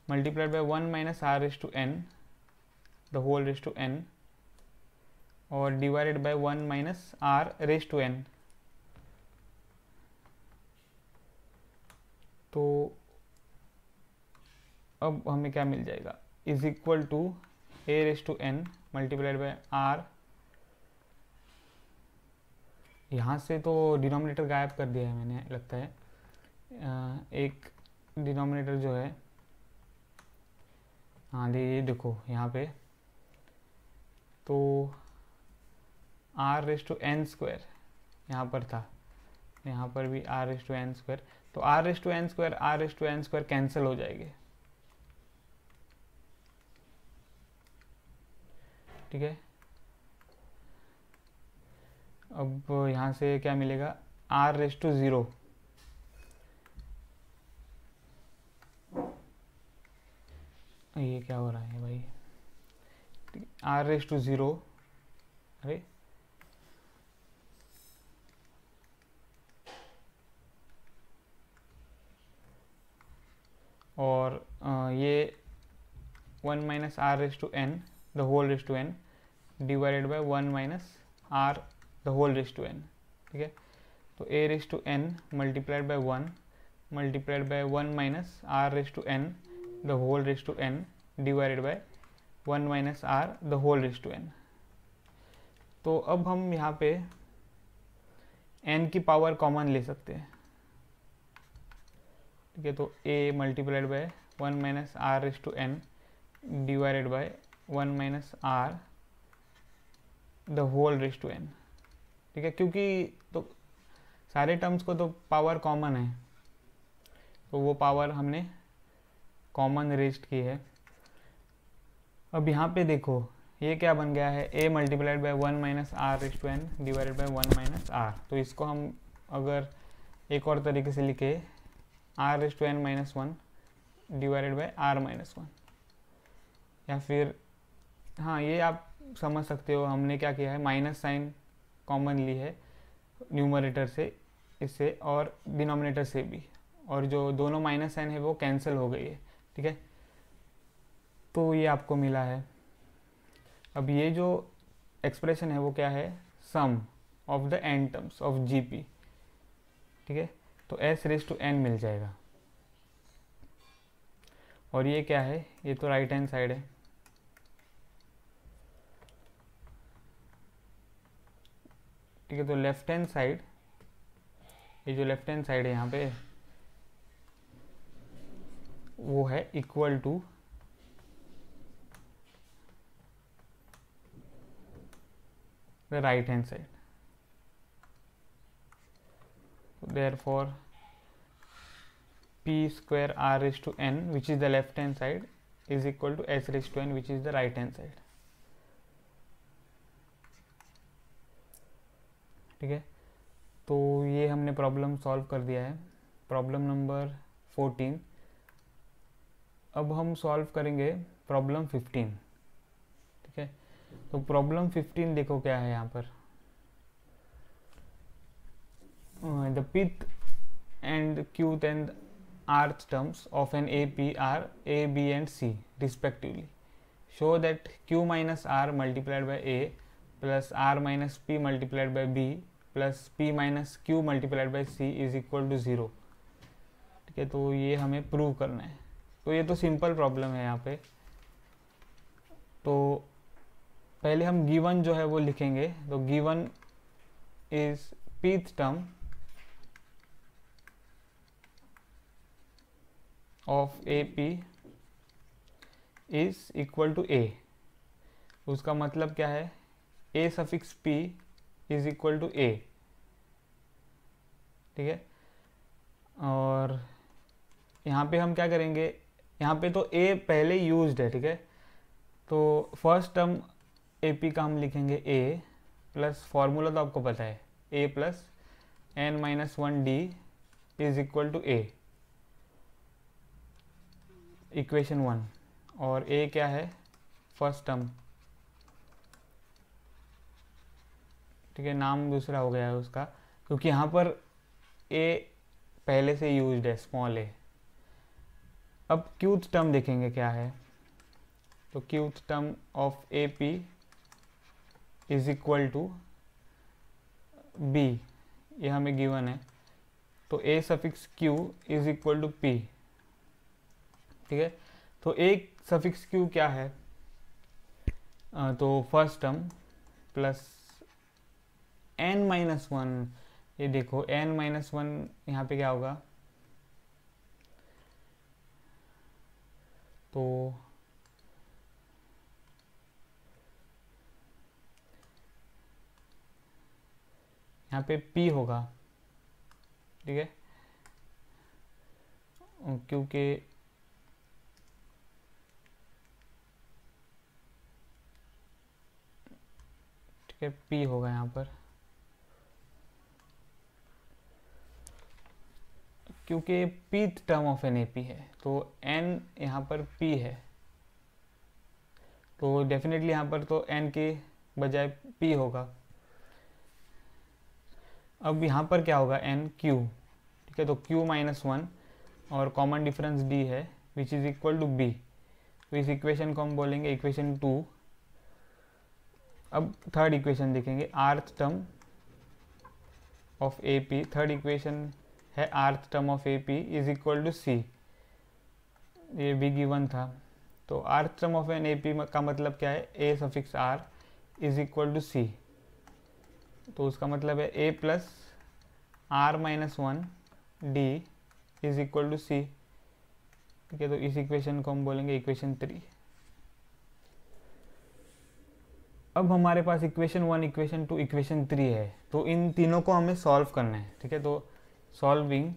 multiplied by one minus R raise to N the whole raise to N और divided by one minus R raise to N तो अब हमें क्या मिल जाएगा is equal to A raise to N multiplied by R यहाँ से तो डिनोमिनेटर गायब कर दिया है मैंने लगता है एक डिनोमिनेटर जो है आंधी हाँ, ये देखो यहाँ पे तो R raise to N square यहाँ पर था यहाँ पर भी R raise to N square तो R raise to N square are raise to N square cancel हो जाएगी ठीक है अब यहाँ से क्या मिलेगा आर रेस टू ज़ीरो ये क्या हो रहा है भाई आर एस टू ज़ीरो अरे और आ, ये one minus R raise to N the whole raise to N divided by one minus R the whole raise to N ठीक है तो A raise to N multiplied by one multiplied by one minus R raise to N the whole raised to n divided by 1 minus R the whole raise to N तो अब हम यहाँ पे एन की पावर कॉमन ले सकते हैं ठीक है तो ए multiplied by one minus R raise to N divided by one minus R the whole raise to N ठीक है क्योंकि तो सारे टर्म्स को तो पावर कॉमन है तो वो पावर हमने कॉमन रेस्ट की है अब यहाँ पे देखो ये क्या बन गया है ए multiplied by one minus R raised to N divided by one minus R तो इसको हम अगर एक और तरीके से लिखे R raised to N minus one divided by are minus one या फिर हाँ ये आप समझ सकते हो हमने क्या किया है माइनस साइन कॉमन ली है न्यूमरेटर से इससे और डिनोमिनेटर से भी और जो दोनों माइनस साइन है वो कैंसिल हो गई है ठीक है तो ये आपको मिला है अब ये जो एक्सप्रेशन है वो क्या है sum of the N terms of GP ठीक है तो एस रेस टू एन मिल जाएगा और ये क्या है ये तो राइट हैंड साइड है ठीक है तो लेफ्ट हैंड साइड ये जो लेफ्ट हैंड साइड है यहाँ पे वो है equal to the right hand side therefore P square R is to N which is the left hand side is equal to H raise to N which is the right hand side ठीक है तो ये हमने प्रॉब्लम सॉल्व कर दिया है प्रॉब्लम नंबर फोर्टीन अब हम सॉल्व करेंगे प्रॉब्लम फिफ्टीन ठीक है तो प्रॉब्लम फिफ्टीन देखो क्या है यहाँ पर the pth and qth and rth terms of an A P R A B and C respectively show that Q minus are multiplied by A plus are minus P multiplied by B plus P minus Q multiplied by C is equal to zero ठीक है तो ये हमें प्रूव करना है तो ये तो सिंपल प्रॉब्लम है यहाँ पे तो पहले हम गिवन जो है वो लिखेंगे तो given is pth term of A P is equal to A उसका मतलब क्या है ए suffix P is equal to ए ठीक है और यहाँ पे हम क्या करेंगे यहाँ पे तो ए पहले यूज है ठीक है तो फर्स्ट टर्म ए पी का हम लिखेंगे ए प्लस फॉर्मूला तो आपको पता है ए plus N minus one D is equal to A equation one और ए क्या है फर्स्ट टर्म ठीक है नाम दूसरा हो गया है उसका क्योंकि यहाँ पर ए पहले से यूज है स्मॉल ए अब क्यूथ टर्म देखेंगे क्या है तो qth term of A P is equal to B ये हमें गिवन है तो A suffix Q is equal to P ठीक है तो एक सफिक्स क्यू क्या है आ, तो first term plus N minus one ये देखो एन माइनस वन यहाँ पे क्या होगा तो यहाँ पे P होगा ठीक है क्योंकि ठीक है P होगा यहाँ पर क्योंकि p term of an A P है तो एन यहाँ पर पी है तो डेफिनेटली यहाँ पर तो एन के बजाय पी होगा अब यहाँ पर क्या होगा एन क्यू ठीक है तो क्यू माइनस वन और कॉमन डिफरेंस डी है which is equal to b तो इस इक्वेशन को हम बोलेंगे इक्वेशन टू अब थर्ड इक्वेशन देखेंगे rth term of A P third equation है rth term of A P is equal to c ये भी गिवन था तो rth term of an A P का मतलब क्या है ए suffix r is equal to c तो उसका मतलब है ए plus are minus one D is equal to c ठीक है तो इस इक्वेशन को हम बोलेंगे इक्वेशन थ्री अब हमारे पास equation one equation two equation three है तो इन तीनों को हमें सॉल्व करना है ठीक है तो solving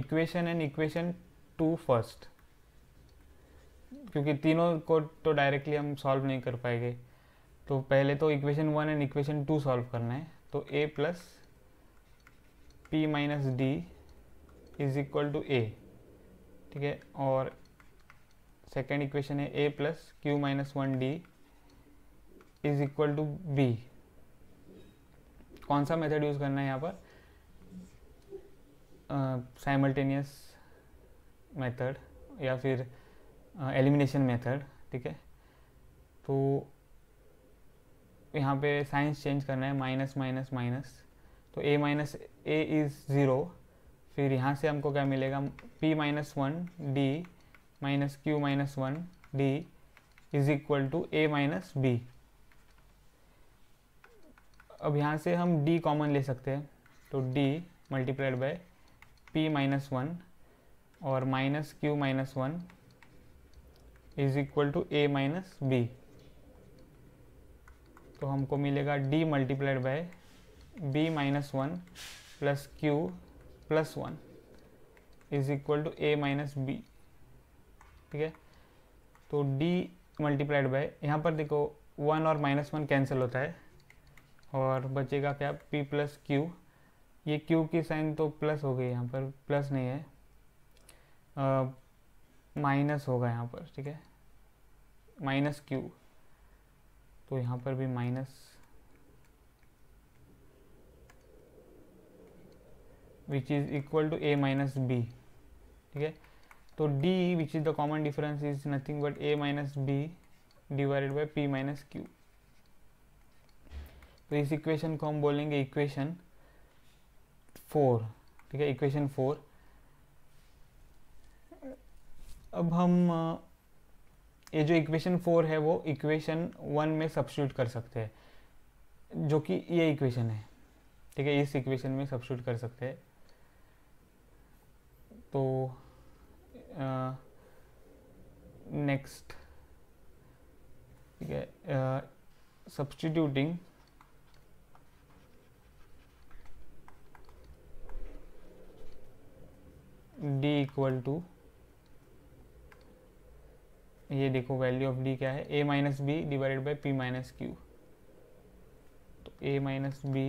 equation and equation two first क्योंकि तीनों को तो डायरेक्टली हम सॉल्व नहीं कर पाएंगे तो पहले तो equation one and equation two solve करना है तो a plus P minus d is equal to ए ठीक है और सेकेंड इक्वेशन है ए plus q minus one D is equal to b कौन सा मेथड यूज़ करना है यहाँ पर साइमल्टेनियस मेथड या फिर एलिमिनेशन मेथड ठीक है तो यहाँ पे साइंस चेंज करना है माइनस माइनस माइनस तो a minus a is zero फिर यहाँ से हमको क्या मिलेगा p minus one d minus q minus one d is equal to a minus b अब यहाँ से हम d कॉमन ले सकते हैं तो d multiplied by p minus one और minus q minus one is equal to a minus b तो हमको मिलेगा d multiplied by b minus one plus q plus one is equal to a minus b ठीक है तो d मल्टीप्लाइड बाय यहाँ पर देखो वन और माइनस वन कैंसिल होता है और बचेगा क्या p प्लस क्यू ये q की साइन तो प्लस हो गई यहाँ पर प्लस नहीं है माइनस होगा यहाँ पर ठीक है माइनस क्यू तो यहाँ पर भी minus which is equal to a minus b ठीक है तो d which is the common difference is nothing but a minus b divided by p minus q तो इस इक्वेशन को हम बोलेंगे इक्वेशन फोर ठीक है इक्वेशन फोर अब हम ये जो इक्वेशन फोर है वो इक्वेशन वन में सब्सिट्यूट कर सकते हैं जो कि ये इक्वेशन है ठीक है इस इक्वेशन में सब्सिट्यूट कर सकते हैं तो नेक्स्ट ठीक है सब्सटीट्यूटिंग इक्वल टू ये देखो वैल्यू ऑफ डी क्या है a minus b divided by p minus q तो a minus b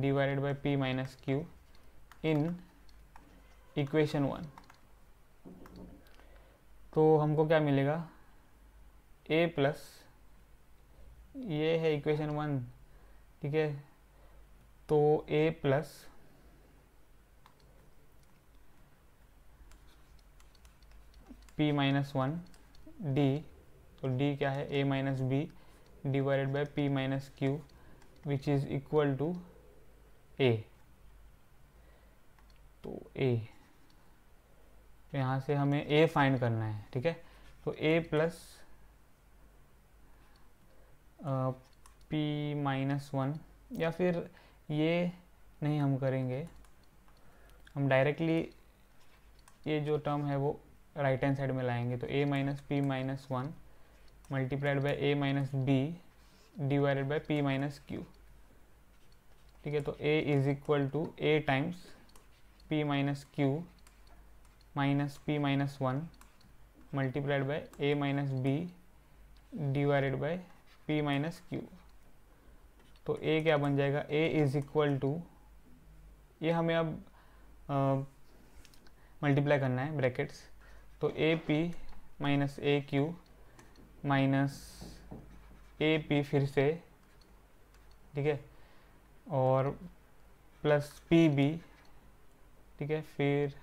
divided by p minus q in equation one तो हमको क्या मिलेगा ए प्लस ये है इक्वेशन वन ठीक है तो a plus P minus one d तो डी क्या है a minus b divided by p minus q which is equal to a तो ए तो यहाँ से हमें ए फाइंड करना है ठीक है तो a plus P minus one या फिर ये नहीं हम करेंगे हम डायरेक्टली ये जो टर्म है वो राइट हैंड साइड में लाएंगे तो a minus p minus one multiplied by a minus b divided by p minus q ठीक है तो a is equal to a times p minus q minus p minus one multiplied by a minus b divided by p minus q तो ए क्या बन जाएगा ए इज इक्वल टू ये हमें अब मल्टीप्लाई करना है ब्रैकेट्स तो a p minus a q minus a p फिर से ठीक है और प्लस पी बी ठीक है फिर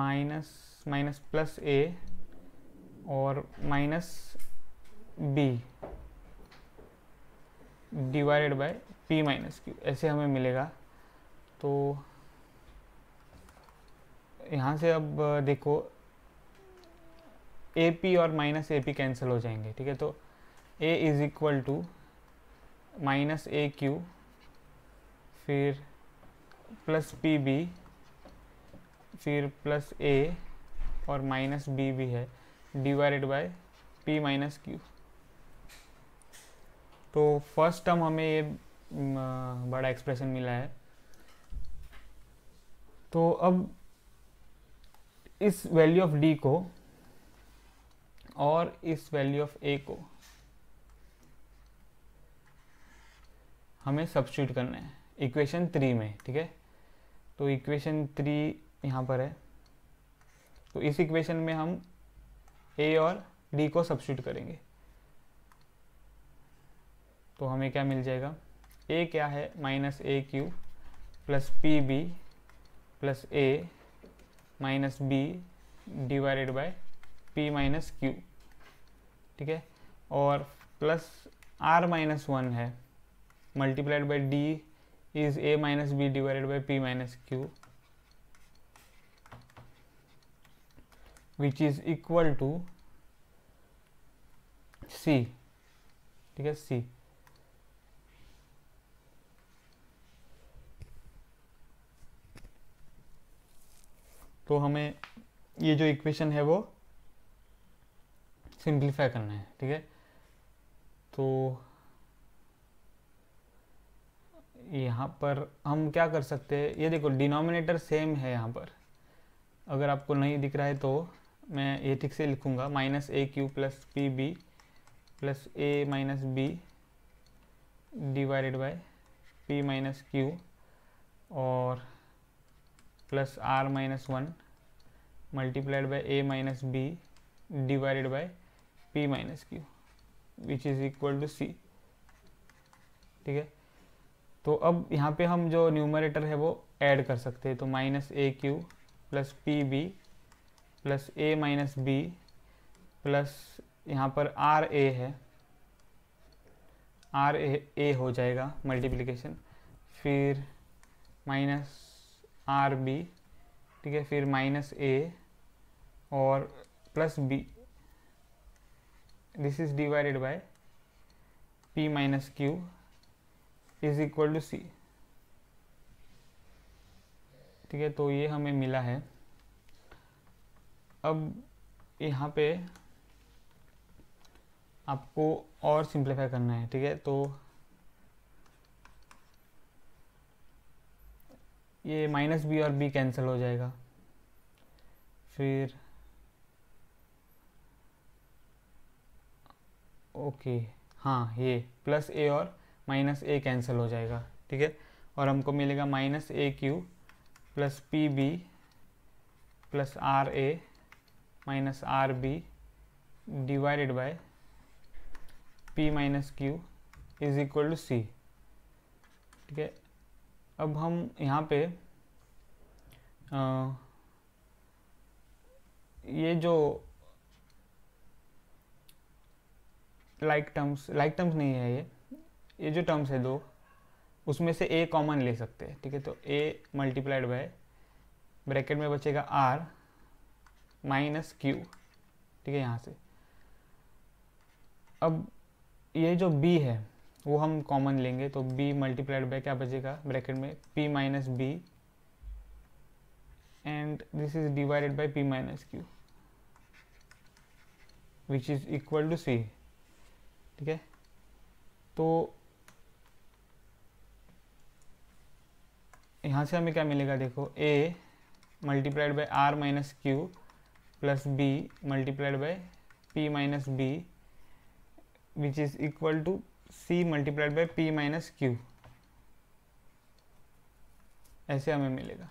माइनस माइनस प्लस ए और minus b divided by p minus q ऐसे हमें मिलेगा तो यहाँ से अब देखो ए पी और माइनस ए पी कैंसिल हो जाएंगे ठीक है तो a is equal to minus a q फिर प्लस पी बी फिर प्लस ए और माइनस बी भी है divided by p minus q तो फर्स्ट टर्म हमें ये बड़ा एक्सप्रेशन मिला है तो अब इस वैल्यू ऑफ डी को और इस वैल्यू ऑफ ए को हमें सब्सिट्यूट करना है इक्वेशन थ्री में ठीक है तो इक्वेशन थ्री यहाँ पर है तो इस इक्वेशन में हम ए और डी को सब्सिट्यूट करेंगे तो हमें क्या मिल जाएगा ए क्या है minus a q plus p b plus a minus b divided by p minus q ठीक है और प्लस आर माइनस वन है multiplied by d is a minus b divided by p minus q which is equal to c ठीक है सी तो हमें ये जो इक्वेशन है वो सिंप्लीफाई करना है ठीक है तो यहाँ पर हम क्या कर सकते हैं ये देखो डिनोमिनेटर सेम है यहाँ पर अगर आपको नहीं दिख रहा है तो मैं ये ठीक से लिखूँगा minus a q plus p b plus a minus b divided by p minus q और plus are minus one multiplied by a minus b divided by p minus q which is equal to c ठीक है तो अब यहाँ पे हम जो न्यूमरेटर है वो ऐड कर सकते हैं तो minus a q plus p b plus a minus b plus यहाँ पर आर ए है आर ए ए हो जाएगा मल्टीप्लिकेशन फिर माइनस आर बी ठीक है फिर माइनस ए और plus b this is divided by p minus q is equal to c ठीक है तो ये हमें मिला है अब यहाँ पे आपको और सिंप्लीफाई करना है ठीक है तो ये माइनस बी और बी कैंसिल हो जाएगा फिर ओके हाँ ये प्लस ए और माइनस ए कैंसिल हो जाएगा ठीक है और हमको मिलेगा minus a q plus p b plus r a minus r b divided by p minus q is equal to c ठीक है अब हम यहाँ पे आ, ये जो लाइक टर्म्स लाइक टर्म्स नहीं है ये ये जो टर्म्स है दो उसमें से ए कॉमन ले सकते हैं ठीक है तो ए मल्टीप्लाइड बाय ब्रैकेट में बचेगा आर माइनस क्यू ठीक है यहाँ से अब ये जो बी है वो हम कॉमन लेंगे तो बी मल्टीप्लाइड बाय क्या बचेगा ब्रैकेट में p minus b and this is divided by p minus q which is equal to c ठीक है तो यहाँ से हमें क्या मिलेगा देखो a multiplied by are minus q plus b multiplied by p minus b which is equal to c multiplied by p minus q ऐसे हमें मिलेगा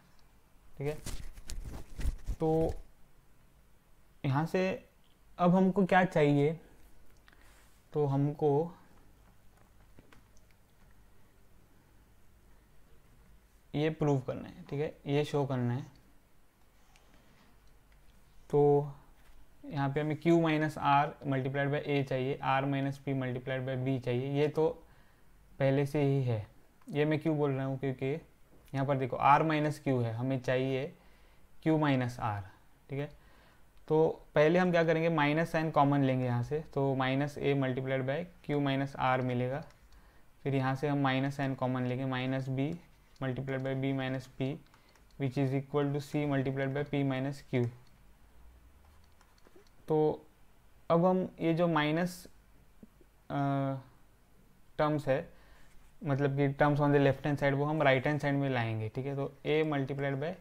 ठीक है तो यहाँ से अब हमको क्या चाहिए तो हमको ये प्रूव करना है ठीक है ये शो करना है तो यहाँ पे हमें q minus are multiplied by a चाहिए r minus P multiplied by b चाहिए ये तो पहले से ही है ये मैं क्यों बोल रहा हूँ क्योंकि यहाँ पर देखो r माइनस क्यू है हमें चाहिए q माइनस आर ठीक है तो पहले हम क्या करेंगे माइनस साइन कॉमन लेंगे यहाँ से तो minus a multiplied by q minus r मिलेगा फिर यहाँ से हम माइनस साइन कॉमन लेंगे minus b multiplied by b minus p which is equal to c multiplied by p minus q तो अब हम ये जो माइनस टर्म्स है मतलब कि terms on the left hand side वो हम राइट हैंड साइड में लाएंगे ठीक है तो ए multiplied by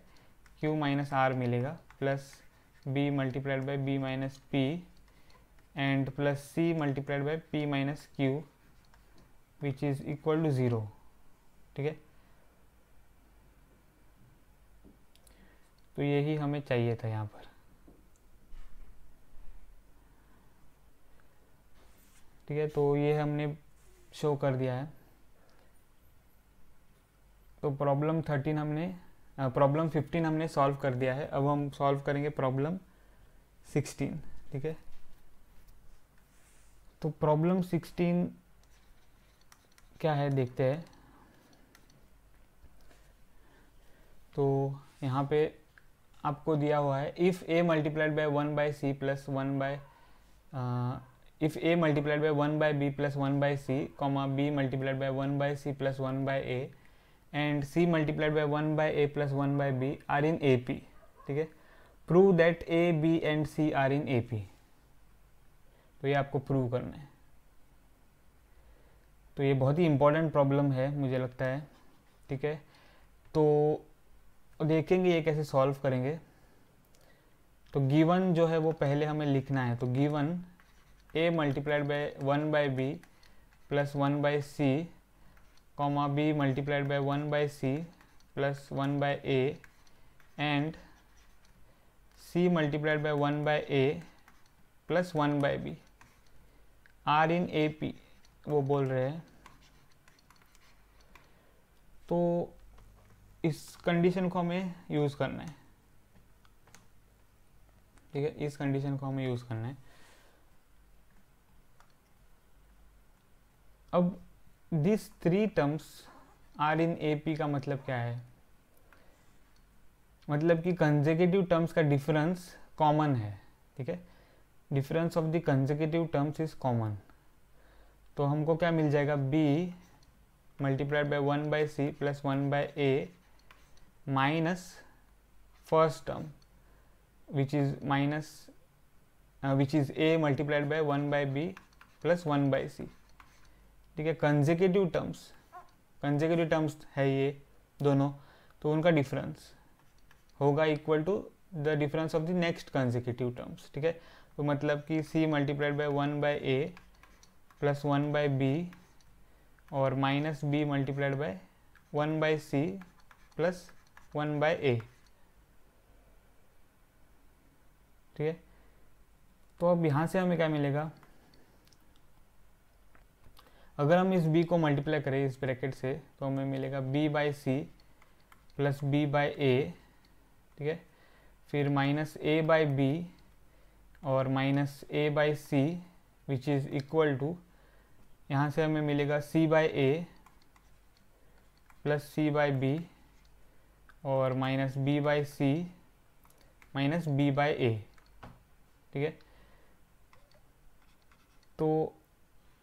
q minus r मिलेगा plus b multiplied by b minus p and plus c multiplied by p minus q which is equal to 0 ठीक है तो यही हमें चाहिए था यहां पर ठीक है तो ये हमने शो कर दिया है तो प्रॉब्लम थर्टीन हमने प्रॉब्लम हाँ, फिफ्टीन हमने सॉल्व कर दिया है अब हम सॉल्व करेंगे प्रॉब्लम सिक्सटीन ठीक है तो प्रॉब्लम सिक्सटीन क्या है देखते हैं तो यहाँ पे आपको दिया हुआ है if a multiplied by one by c plus one by if a multiplied by one by b plus one by c comma b multiplied by one by c plus one by a and c multiplied by one by A plus one by b are in A P ठीक है prove that a B and c are in A P तो ये आपको प्रूव करना है तो ये बहुत ही इम्पोर्टेंट प्रॉब्लम है मुझे लगता है ठीक है तो देखेंगे ये कैसे सॉल्व करेंगे तो गिवन जो है वो पहले हमें लिखना है तो given a multiplied by one by b plus one by c comma b multiplied by 1 by c plus 1 by a and c multiplied by 1 by a plus 1 by b r in a p वो बोल रहे हैं तो इस कंडीशन को हमें यूज़ करना है ठीक है इस कंडीशन को हमें यूज़ करना है अब this three terms are in A P का मतलब क्या है मतलब कि कंजेकेटिव टर्म्स का डिफरेंस कॉमन है ठीक है difference of the consecutive terms is common तो हमको क्या मिल जाएगा b multiplied by one by c plus one by a minus first term which is minus which is a a by one 1 b plus one 1 c ठीक है कंजिकेटिव टर्म्स कंजिकेटिव टर्म्स है ये दोनों तो उनका डिफरेंस होगा equal to the difference of the next consecutive terms ठीक है तो मतलब कि c multiplied by one by A plus one by b और minus b multiplied by one by c plus one by ए ठीक है तो अब यहाँ से हमें क्या मिलेगा अगर हम इस b को मल्टीप्लाई करें इस ब्रैकेट से तो हमें मिलेगा b by c plus b by a ठीक है फिर माइनस ए बाई बी और minus a by c which is equal to यहाँ से हमें मिलेगा c by A plus c by b और minus b by c minus b by a ठीक है तो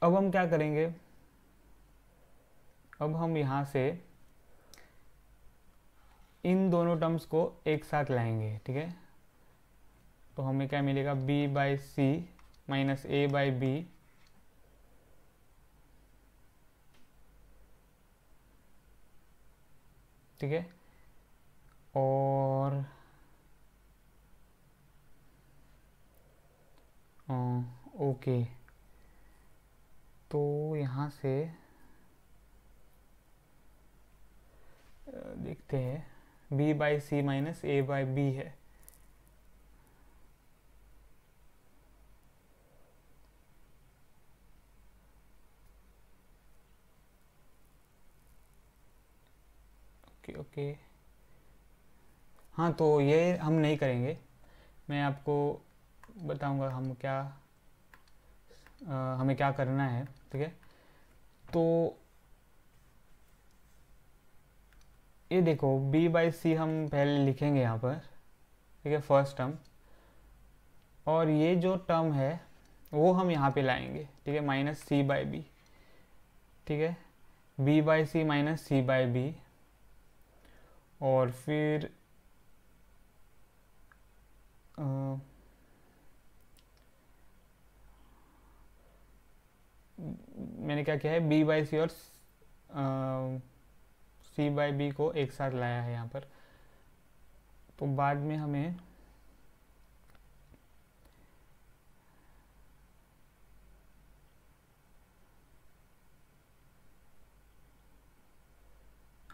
अब हम क्या करेंगे अब हम यहाँ से इन दोनों टर्म्स को एक साथ लाएंगे ठीक है तो हमें क्या मिलेगा b by c minus a by b ठीक है और ओके तो यहाँ से देखते हैं b by c minus a by b है ओके ओके हाँ तो ये हम नहीं करेंगे मैं आपको बताऊंगा हम क्या आ, हमें क्या करना है ठीक है तो ये देखो b बाई सी हम पहले लिखेंगे यहाँ पर ठीक है फर्स्ट टर्म और ये जो टर्म है वो हम यहाँ पे लाएंगे ठीक है माइनस सी बाई बी ठीक है b by c minus c by b और फिर आ, मैंने क्या किया है b बाई सी और आ, सी बाई बी को एक साथ लाया है यहाँ पर तो बाद में हमें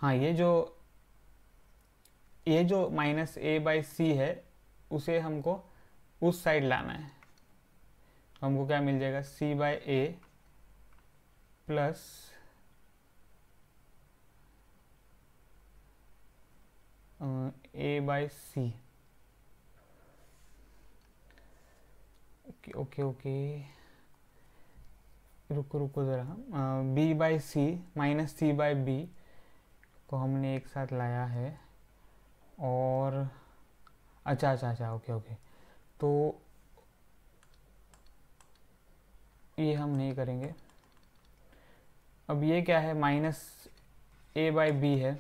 हाँ ये जो ये जो माइनस ए बाई सी है उसे हमको उस साइड लाना है हमको क्या मिल जाएगा c by A plus a by c okay okay okay रुको रुको ज़रा b by c minus c by b को हमने एक साथ लाया है और अच्छा अच्छा अच्छा ओके ओके तो ये हम नहीं करेंगे अब ये क्या है माइनस ए बाय बी है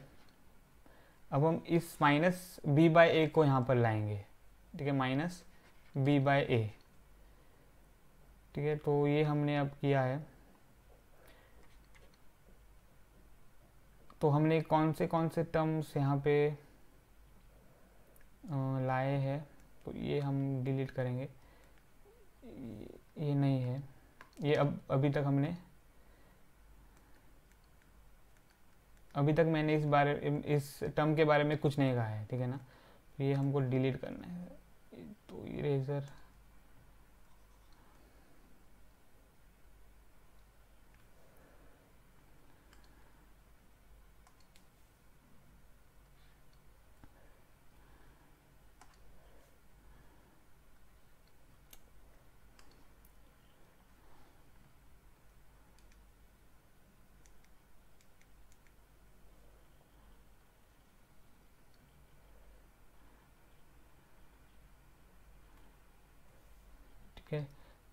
अब हम इस माइनस बी बाई ए को यहाँ पर लाएंगे ठीक है माइनस बी बाय ए ठीक है तो ये हमने अब किया है तो हमने कौन से कौन से टर्म्स यहाँ पे लाए हैं तो ये हम डिलीट करेंगे ये नहीं है ये अब अभी तक हमने अभी तक मैंने इस बारे इस टर्म के बारे में कुछ नहीं कहा है ठीक है ना तो ये हमको डिलीट करना है तो इरेजर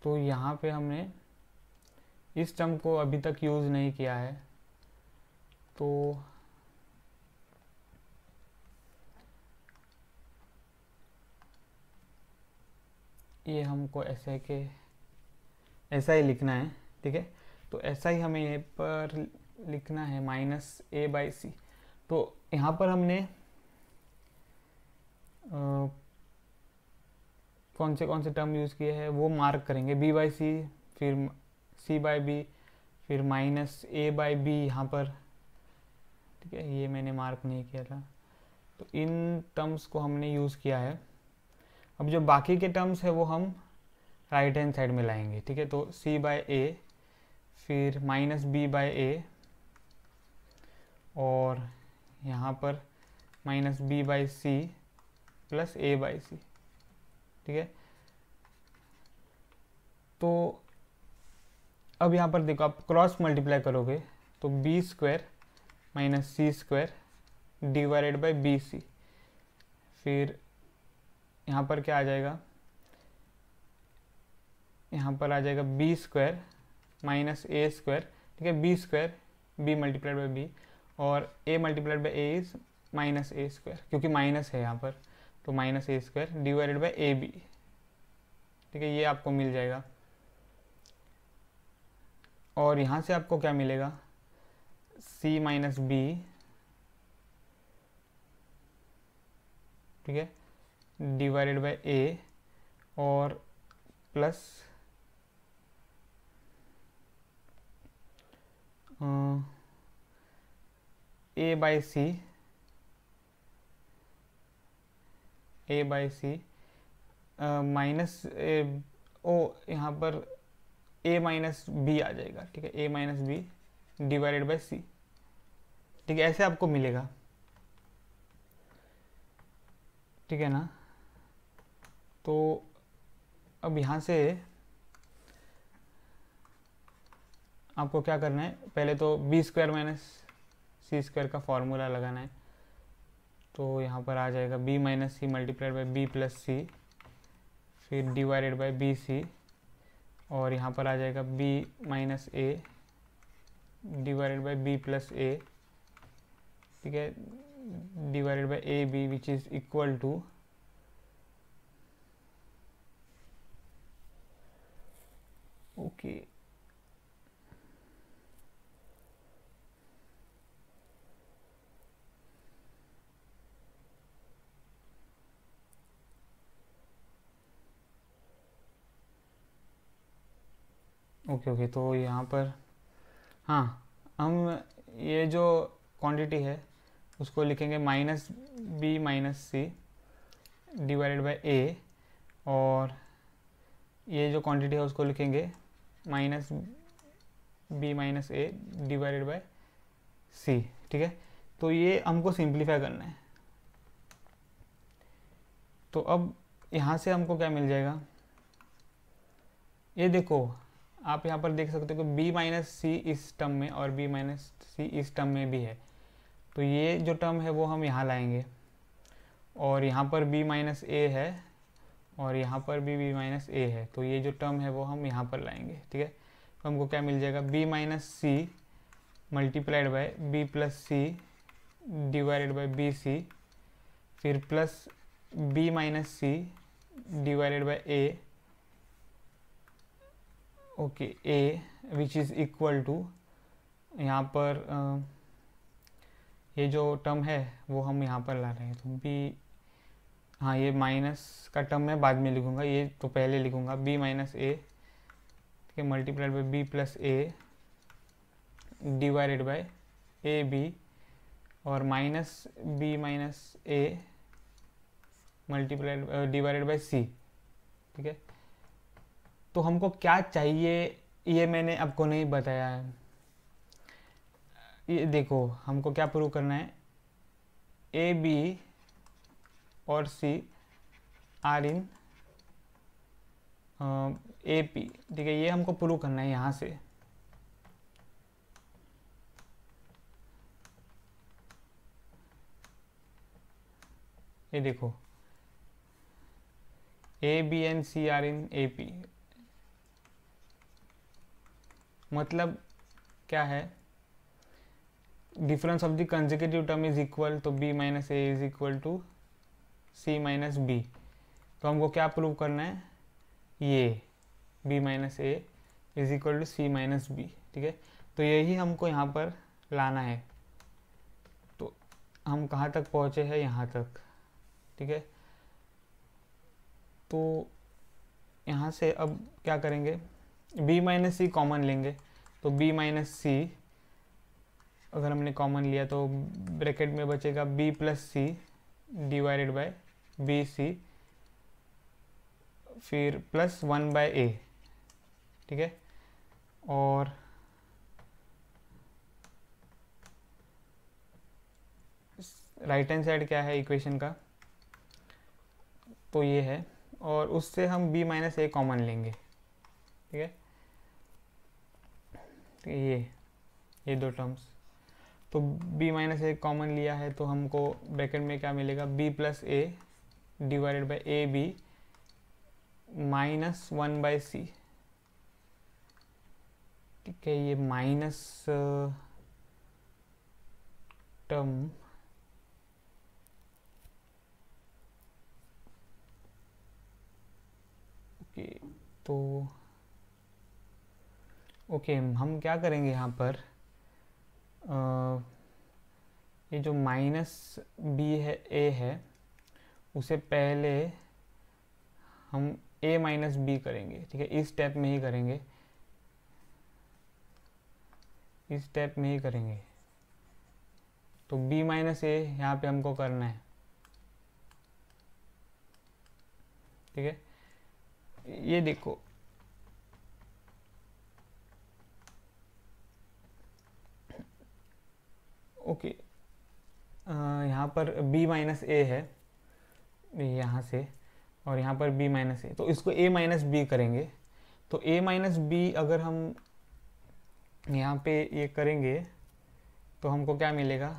तो यहाँ पे हमने इस टर्म को अभी तक यूज़ नहीं किया है तो ये हमको ऐसा के ऐसा ही लिखना है ठीक है तो ऐसा ही हमें यहाँ पर लिखना है माइनस ए बाई सी तो यहाँ पर हमने आ, कौन से कौन से टर्म यूज़ किए हैं वो मार्क करेंगे बी बाई सी फिर सी बाई बी फिर माइनस ए बाई बी यहाँ पर ठीक है ये मैंने मार्क नहीं किया था तो इन टर्म्स को हमने यूज़ किया है अब जो बाकी के टर्म्स है वो हम राइट हैंड साइड में लाएंगे ठीक है तो सी बाय ए फिर माइनस बी बाय ए और यहाँ पर minus b by c plus a by c ठीक है तो अब यहाँ पर देखो आप क्रॉस मल्टीप्लाई करोगे तो b square minus c square divided by b c फिर यहाँ पर क्या आ जाएगा यहाँ पर आ जाएगा b square minus a square ठीक है b square b multiplied by b और a multiplied by a is minus a square क्योंकि माइनस है यहाँ पर तो minus a square divided by a b ठीक है ये आपको मिल जाएगा और यहाँ से आपको क्या मिलेगा सी माइनस बी ठीक है डिवाइडेड बाय ए और plus a by c a by c minus o यहाँ पर ए माइनस बी आ जाएगा ठीक है a minus b divided by c ठीक है ऐसे आपको मिलेगा ठीक है ना तो अब यहाँ से आपको क्या करना है पहले तो b square minus c square का फॉर्मूला लगाना है तो यहाँ पर आ जाएगा b minus c multiplied by B plus c फिर डिवाइडेड बाई बी सी और यहाँ पर आ जाएगा b minus a divided by B plus a ठीक है divided by a b which is equal to okay okay. Okay okay तो यहाँ पर हाँ हम ये जो क्वांटिटी है उसको लिखेंगे minus b minus c divided by ए और ये जो क्वांटिटी है उसको लिखेंगे minus b minus a divided by c ठीक है तो ये हमको सिंप्लीफाई करना है तो अब यहाँ से हमको क्या मिल जाएगा ये देखो आप यहाँ पर देख सकते हो कि b माइनस सी इस टर्म में और b माइनस सी इस टर्म में भी है तो ये जो टर्म है वो हम यहाँ लाएंगे और यहाँ पर b माइनस ए है और यहाँ पर भी b माइनस ए है तो ये जो टर्म है वो हम यहाँ पर लाएंगे ठीक है तो हमको क्या मिल जाएगा b minus c multiplied by b plus c divided by b c फिर plus b minus c divided by a okay a which is equal to यहाँ पर ये जो टर्म है वो हम यहाँ पर ला रहे हैं तो बी हाँ ये माइनस का टर्म मैं बाद में लिखूँगा ये तो पहले लिखूंगा बी माइनस ए ठीक है multiplied by B plus a divided by a b और minus b minus a multiplied divided by c ठीक है तो हमको क्या चाहिए ये मैंने आपको नहीं बताया है ये देखो हमको क्या प्रूव करना है ए बी और सी आर इन ए पी ठीक है ये हमको प्रूव करना है यहाँ से ये देखो a B and c are in A P मतलब क्या है difference of the consecutive term is equal तो b minus a is equal to c minus b तो हमको क्या प्रूव करना है ये b minus a is equal to c minus b ठीक है तो यही हमको यहाँ पर लाना है तो हम कहाँ तक पहुँचे हैं यहाँ तक ठीक है तो यहाँ से अब क्या करेंगे बी माइनस सी कॉमन लेंगे तो बी माइनस सी अगर हमने कॉमन लिया तो ब्रैकेट में बचेगा b plus c divided by b c फिर प्लस वन बाय ए ठीक है और राइट हैंड साइड क्या है इक्वेशन का तो ये है और उससे हम b माइनस ए कॉमन लेंगे ठीक है ये ये दो टर्म्स तो b माइनस ए कॉमन लिया है तो हमको ब्रैकेट में क्या मिलेगा b plus a divided by a b minus one by c ठीक है ये माइनस टर्म ओके तो ओके okay, हम क्या करेंगे यहाँ पर आ, ये जो माइनस बी है ए है उसे पहले हम ए माइनस बी करेंगे ठीक है इस स्टेप में ही करेंगे इस स्टेप में ही करेंगे तो b माइनस ए यहाँ पे हमको करना है ठीक है ये देखो ओके यहाँ पर b माइनस ए है यहाँ से और यहाँ पर b माइनस ए तो इसको a माइनस बी करेंगे तो a माइनस बी अगर हम यहाँ पे ये यह करेंगे तो हमको क्या मिलेगा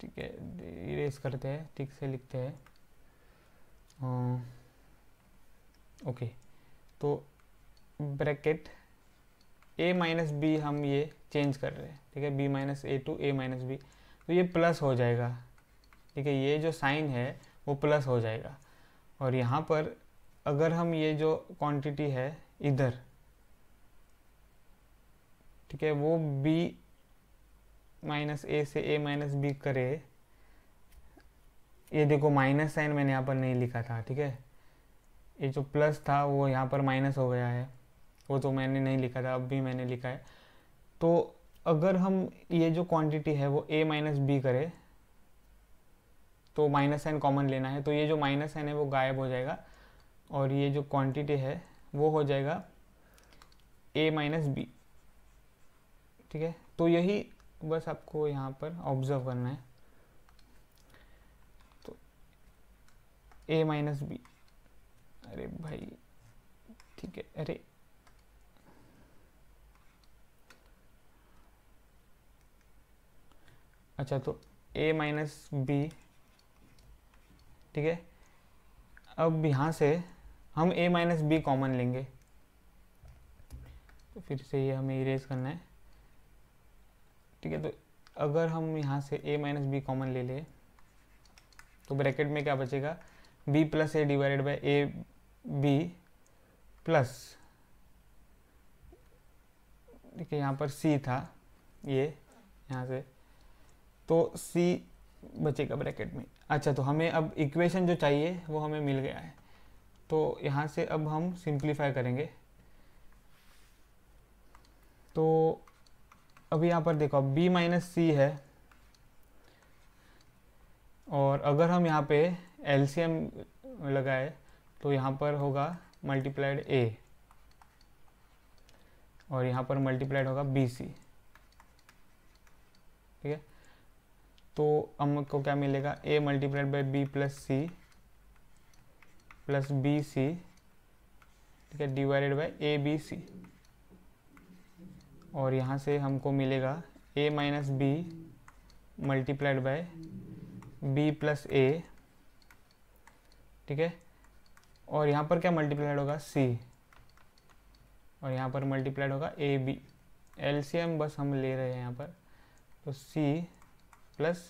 ठीक है इरेज करते हैं ठीक से लिखते हैं ओके तो ब्रैकेट a माइनस बी हम ये चेंज कर रहे हैं ठीक है b minus a to a minus b तो ये प्लस हो जाएगा ठीक है ये जो साइन है वो प्लस हो जाएगा और यहाँ पर अगर हम ये जो क्वांटिटी है इधर ठीक है वो b माइनस ए से a माइनस बी करे ये देखो माइनस साइन मैंने यहाँ पर नहीं लिखा था ठीक है ये जो प्लस था वो यहाँ पर माइनस हो गया है वो तो मैंने नहीं लिखा था अब भी मैंने लिखा है तो अगर हम ये जो क्वांटिटी है वो a माइनस बी करें तो माइनस साइन कॉमन लेना है तो ये जो माइनस साइन है वो गायब हो जाएगा और ये जो क्वांटिटी है वो हो जाएगा a माइनस बी ठीक है तो यही बस आपको यहाँ पर ऑब्जर्व करना है तो a माइनस बी अरे भाई ठीक है अरे अच्छा तो ए माइनस बी ठीक है अब यहाँ से हम ए माइनस बी कॉमन लेंगे तो फिर से ये हमें इरेज करना है ठीक है तो अगर हम यहाँ से ए माइनस बी कॉमन ले लें तो ब्रैकेट में क्या बचेगा b plus a divided by a b plus ठीक है यहाँ पर सी था ये यहाँ से तो सी बचेगा ब्रैकेट में अच्छा तो हमें अब इक्वेशन जो चाहिए वो हमें मिल गया है तो यहाँ से अब हम सिंप्लीफाई करेंगे तो अब यहाँ पर देखो b माइनस सी है और अगर हम यहाँ पे एल लगाए तो यहाँ पर होगा मल्टीप्लाइड ए और यहाँ पर मल्टीप्लाइड होगा बी सी तो हमको क्या मिलेगा a multiplied by B plus c plus b c ठीक है divided by a b c और यहाँ से हमको मिलेगा a minus b multiplied by b plus a ठीक है और यहाँ पर क्या मल्टीप्लाइड होगा सी और यहाँ पर मल्टीप्लाइड होगा ए बी एल बस हम ले रहे हैं यहाँ पर तो c plus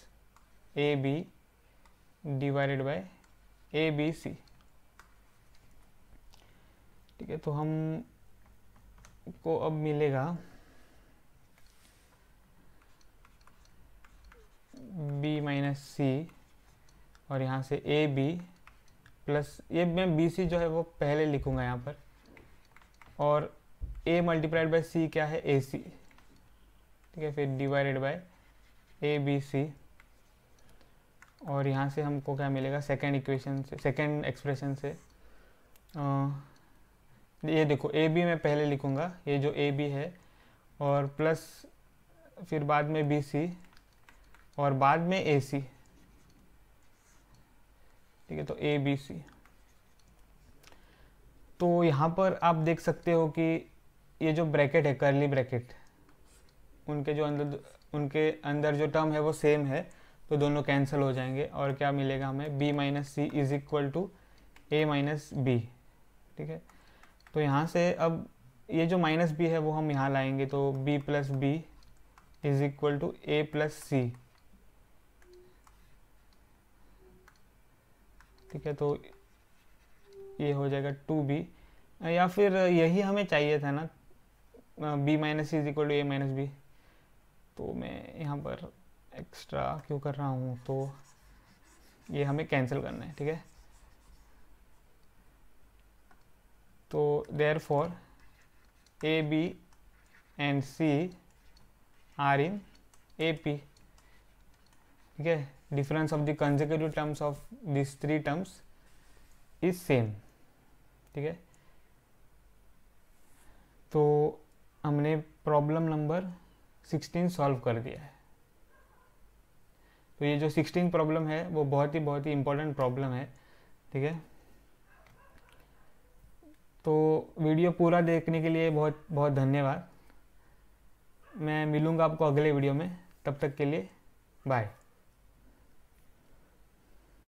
a b divided by a b c ठीक है तो हम को अब मिलेगा बी माइनस सी और यहाँ से ए बी प्लस ये मैं बी सी जो है वो पहले लिखूँगा यहाँ पर और ए मल्टीप्लाइड बाय सी क्या है ए सी ठीक है फिर divided by a b c और यहाँ से हमको क्या मिलेगा सेकेंड इक्वेशन से सेकेंड एक्सप्रेशन से आ, ये देखो ए बी मैं पहले लिखूँगा ये जो ए बी है और प्लस फिर बाद में बी सी और बाद में ए सी ठीक है तो ए बी सी तो यहाँ पर आप देख सकते हो कि ये जो ब्रैकेट है करली ब्रैकेट उनके जो अंदर उनके अंदर जो टर्म है वो सेम है तो दोनों कैंसिल हो जाएंगे और क्या मिलेगा हमें b minus c is equal to a minus b ठीक है तो यहाँ से अब ये जो माइनस बी है वो हम यहाँ लाएंगे तो b plus b is equal to a plus c ठीक है तो ये हो जाएगा टू बी या फिर यही हमें चाहिए था ना b minus is equal to a minus b तो मैं यहाँ पर एक्स्ट्रा क्यों कर रहा हूँ तो ये हमें कैंसिल करना है ठीक है तो therefore a B and c are in A P ठीक है difference of the consecutive terms of this three terms is same ठीक है तो हमने प्रॉब्लम नंबर सिक्सटीन सॉल्व कर दिया है तो ये जो सिक्सटीन प्रॉब्लम है वो बहुत ही बहुत ही इम्पोर्टेंट प्रॉब्लम है ठीक है तो वीडियो पूरा देखने के लिए बहुत बहुत धन्यवाद मैं मिलूँगा आपको अगले वीडियो में तब तक के लिए बाय